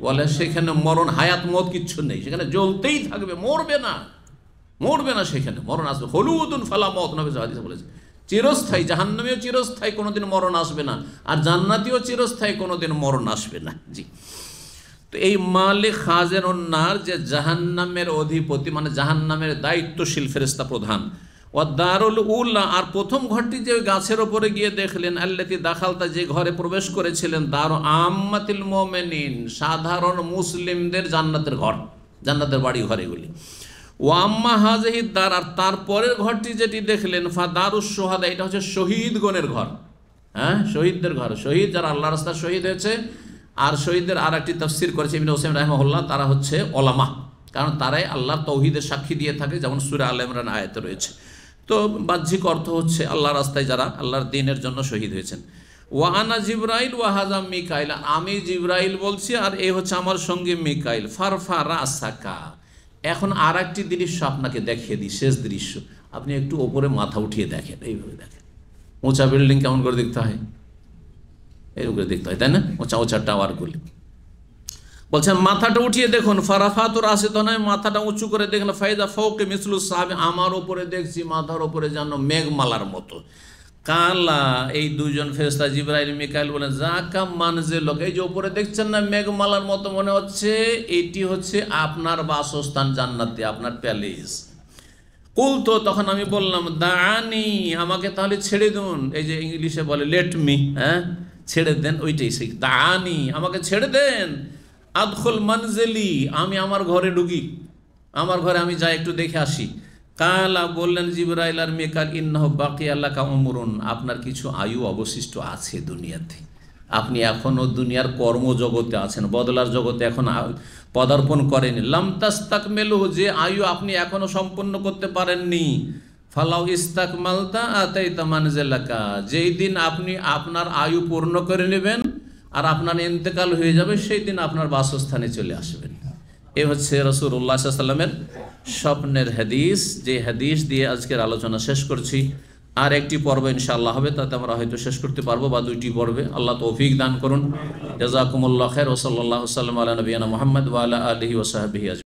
বলে সেখানে মরণ হায়াত মত কিচ্ছু নেই সেখানে জ্বলতেই থাকবে মরবে না মরবে না সেখানে মরণ আসবে হলুদ ফালা মত নবী বলেছে চিরস্থায়ী জাহান্নামীও চিরস্থায়ী কোনোদিন মরণ আসবে না আর জান্নাতিও চিরস্থায়ী কোনোদিন মরণ আসবে না জি তো এই মালিক হাজের অন্যার যে জাহান্নামের অধিপতি মানে জাহান্নামের দায়িত্বশীল ফেরেস্তা প্রধান ও দারুল উল্লা আর প্রথম ঘরটি যে গাছের ওপরে গিয়ে দেখলেন আল্লাতি দাখালতা যে ঘরে প্রবেশ করেছিলেন দার আমাতিল মোমেনিন সাধারণ মুসলিমদের জান্নাতের ঘর জান্নাতের বাড়ি ঘরেগুলি এগুলি ও আম্মা হাজেহিদ দার আর তারপরের ঘরটি যেটি দেখলেন ফা দারুস সোহাদা এটা হচ্ছে শহীদগণের ঘর হ্যাঁ শহীদদের ঘর শহীদ যারা আল্লাহ রাস্তা শহীদ হয়েছে আর শহীদদের আর একটি তফসির করেছে ইবিন হোসেন রাহমহল্লা তারা হচ্ছে ওলামা কারণ তারাই আল্লাহ তৌহিদের সাক্ষী দিয়ে থাকে যেমন সুরে আল ইমরান আয়ত রয়েছে তো বাহ্যিক অর্থ হচ্ছে আল্লাহ রাস্তায় যারা আল্লাহর দিনের জন্য শহীদ হয়েছেন ওয়াহানা জিব্রাইল ওয়াহাজা মিকাইল আমি জিব্রাইল বলছি আর এই হচ্ছে আমার সঙ্গে মিকাইল ফারফা রাসাকা এখন আর একটি দৃশ্য আপনাকে দেখিয়ে দিই শেষ দৃশ্য আপনি একটু ওপরে মাথা উঠিয়ে দেখেন এইভাবে দেখেন উঁচা বিল্ডিং কেমন করে দেখতে হয় এইভাবে দেখতে হয় তাই না উঁচা উঁচা টাওয়ারগুলি বলছেন মাথাটা উঠিয়ে দেখুন তোর আসে তো নয় মাথাটা উঁচু করে দেখুন ফাইদা ফৌকে মিসলু সাহাবি আমার ওপরে দেখছি মাথার ওপরে যেন মেঘমালার মতো কালা এই দুজন ফেরস্তা জিব্রাইল মিকাইল বলেন জাকা মানজে লোক এই যে ওপরে দেখছেন না মেঘমালার মতো মনে হচ্ছে এটি হচ্ছে আপনার বাসস্থান জান্নাতে আপনার প্যালেস কুল তো তখন আমি বললাম দানি আমাকে তাহলে ছেড়ে দিন এই যে ইংলিশে বলে লেট মি হ্যাঁ ছেড়ে দেন ওইটাই সেই দানি আমাকে ছেড়ে দেন আদখল মানজেলি আমি আমার ঘরে ঢুকি আমার ঘরে আমি যাই একটু দেখে আসি কালা বললেন জিবরাইল আর মেকাল ইন্নাহ বাকি আল্লাহ কামরুন আপনার কিছু আয়ু অবশিষ্ট আছে দুনিয়াতে আপনি এখনও দুনিয়ার কর্মজগতে আছেন বদলার জগতে এখন পদার্পণ করেনি লামতাস মেলু যে আয়ু আপনি এখনও সম্পন্ন করতে পারেননি ফালাউ ইস্তাক মালতা তামানজ এলাকা যেই দিন আপনি আপনার আয়ু পূর্ণ করে নেবেন আর আপনার ইন্তেকাল হয়ে যাবে সেই দিন আপনার বাসস্থানে চলে আসবেন এ হচ্ছে রসুর উল্লা সাল্লামের স্বপ্নের হাদিস যে হাদিস দিয়ে আজকের আলোচনা শেষ করছি আর একটি পর্ব ইনশাআল্লাহ হবে তাতে আমরা হয়তো শেষ করতে পারবো বা দুইটি পর্বে আল্লাহ তৌফিক দান করুন রাজাকুমুল্লাহ খের ওসল্লাহ সাল্লাম আল্লাহ নবীনা মোহাম্মদ ওয়ালা আলহি ওসাহাবি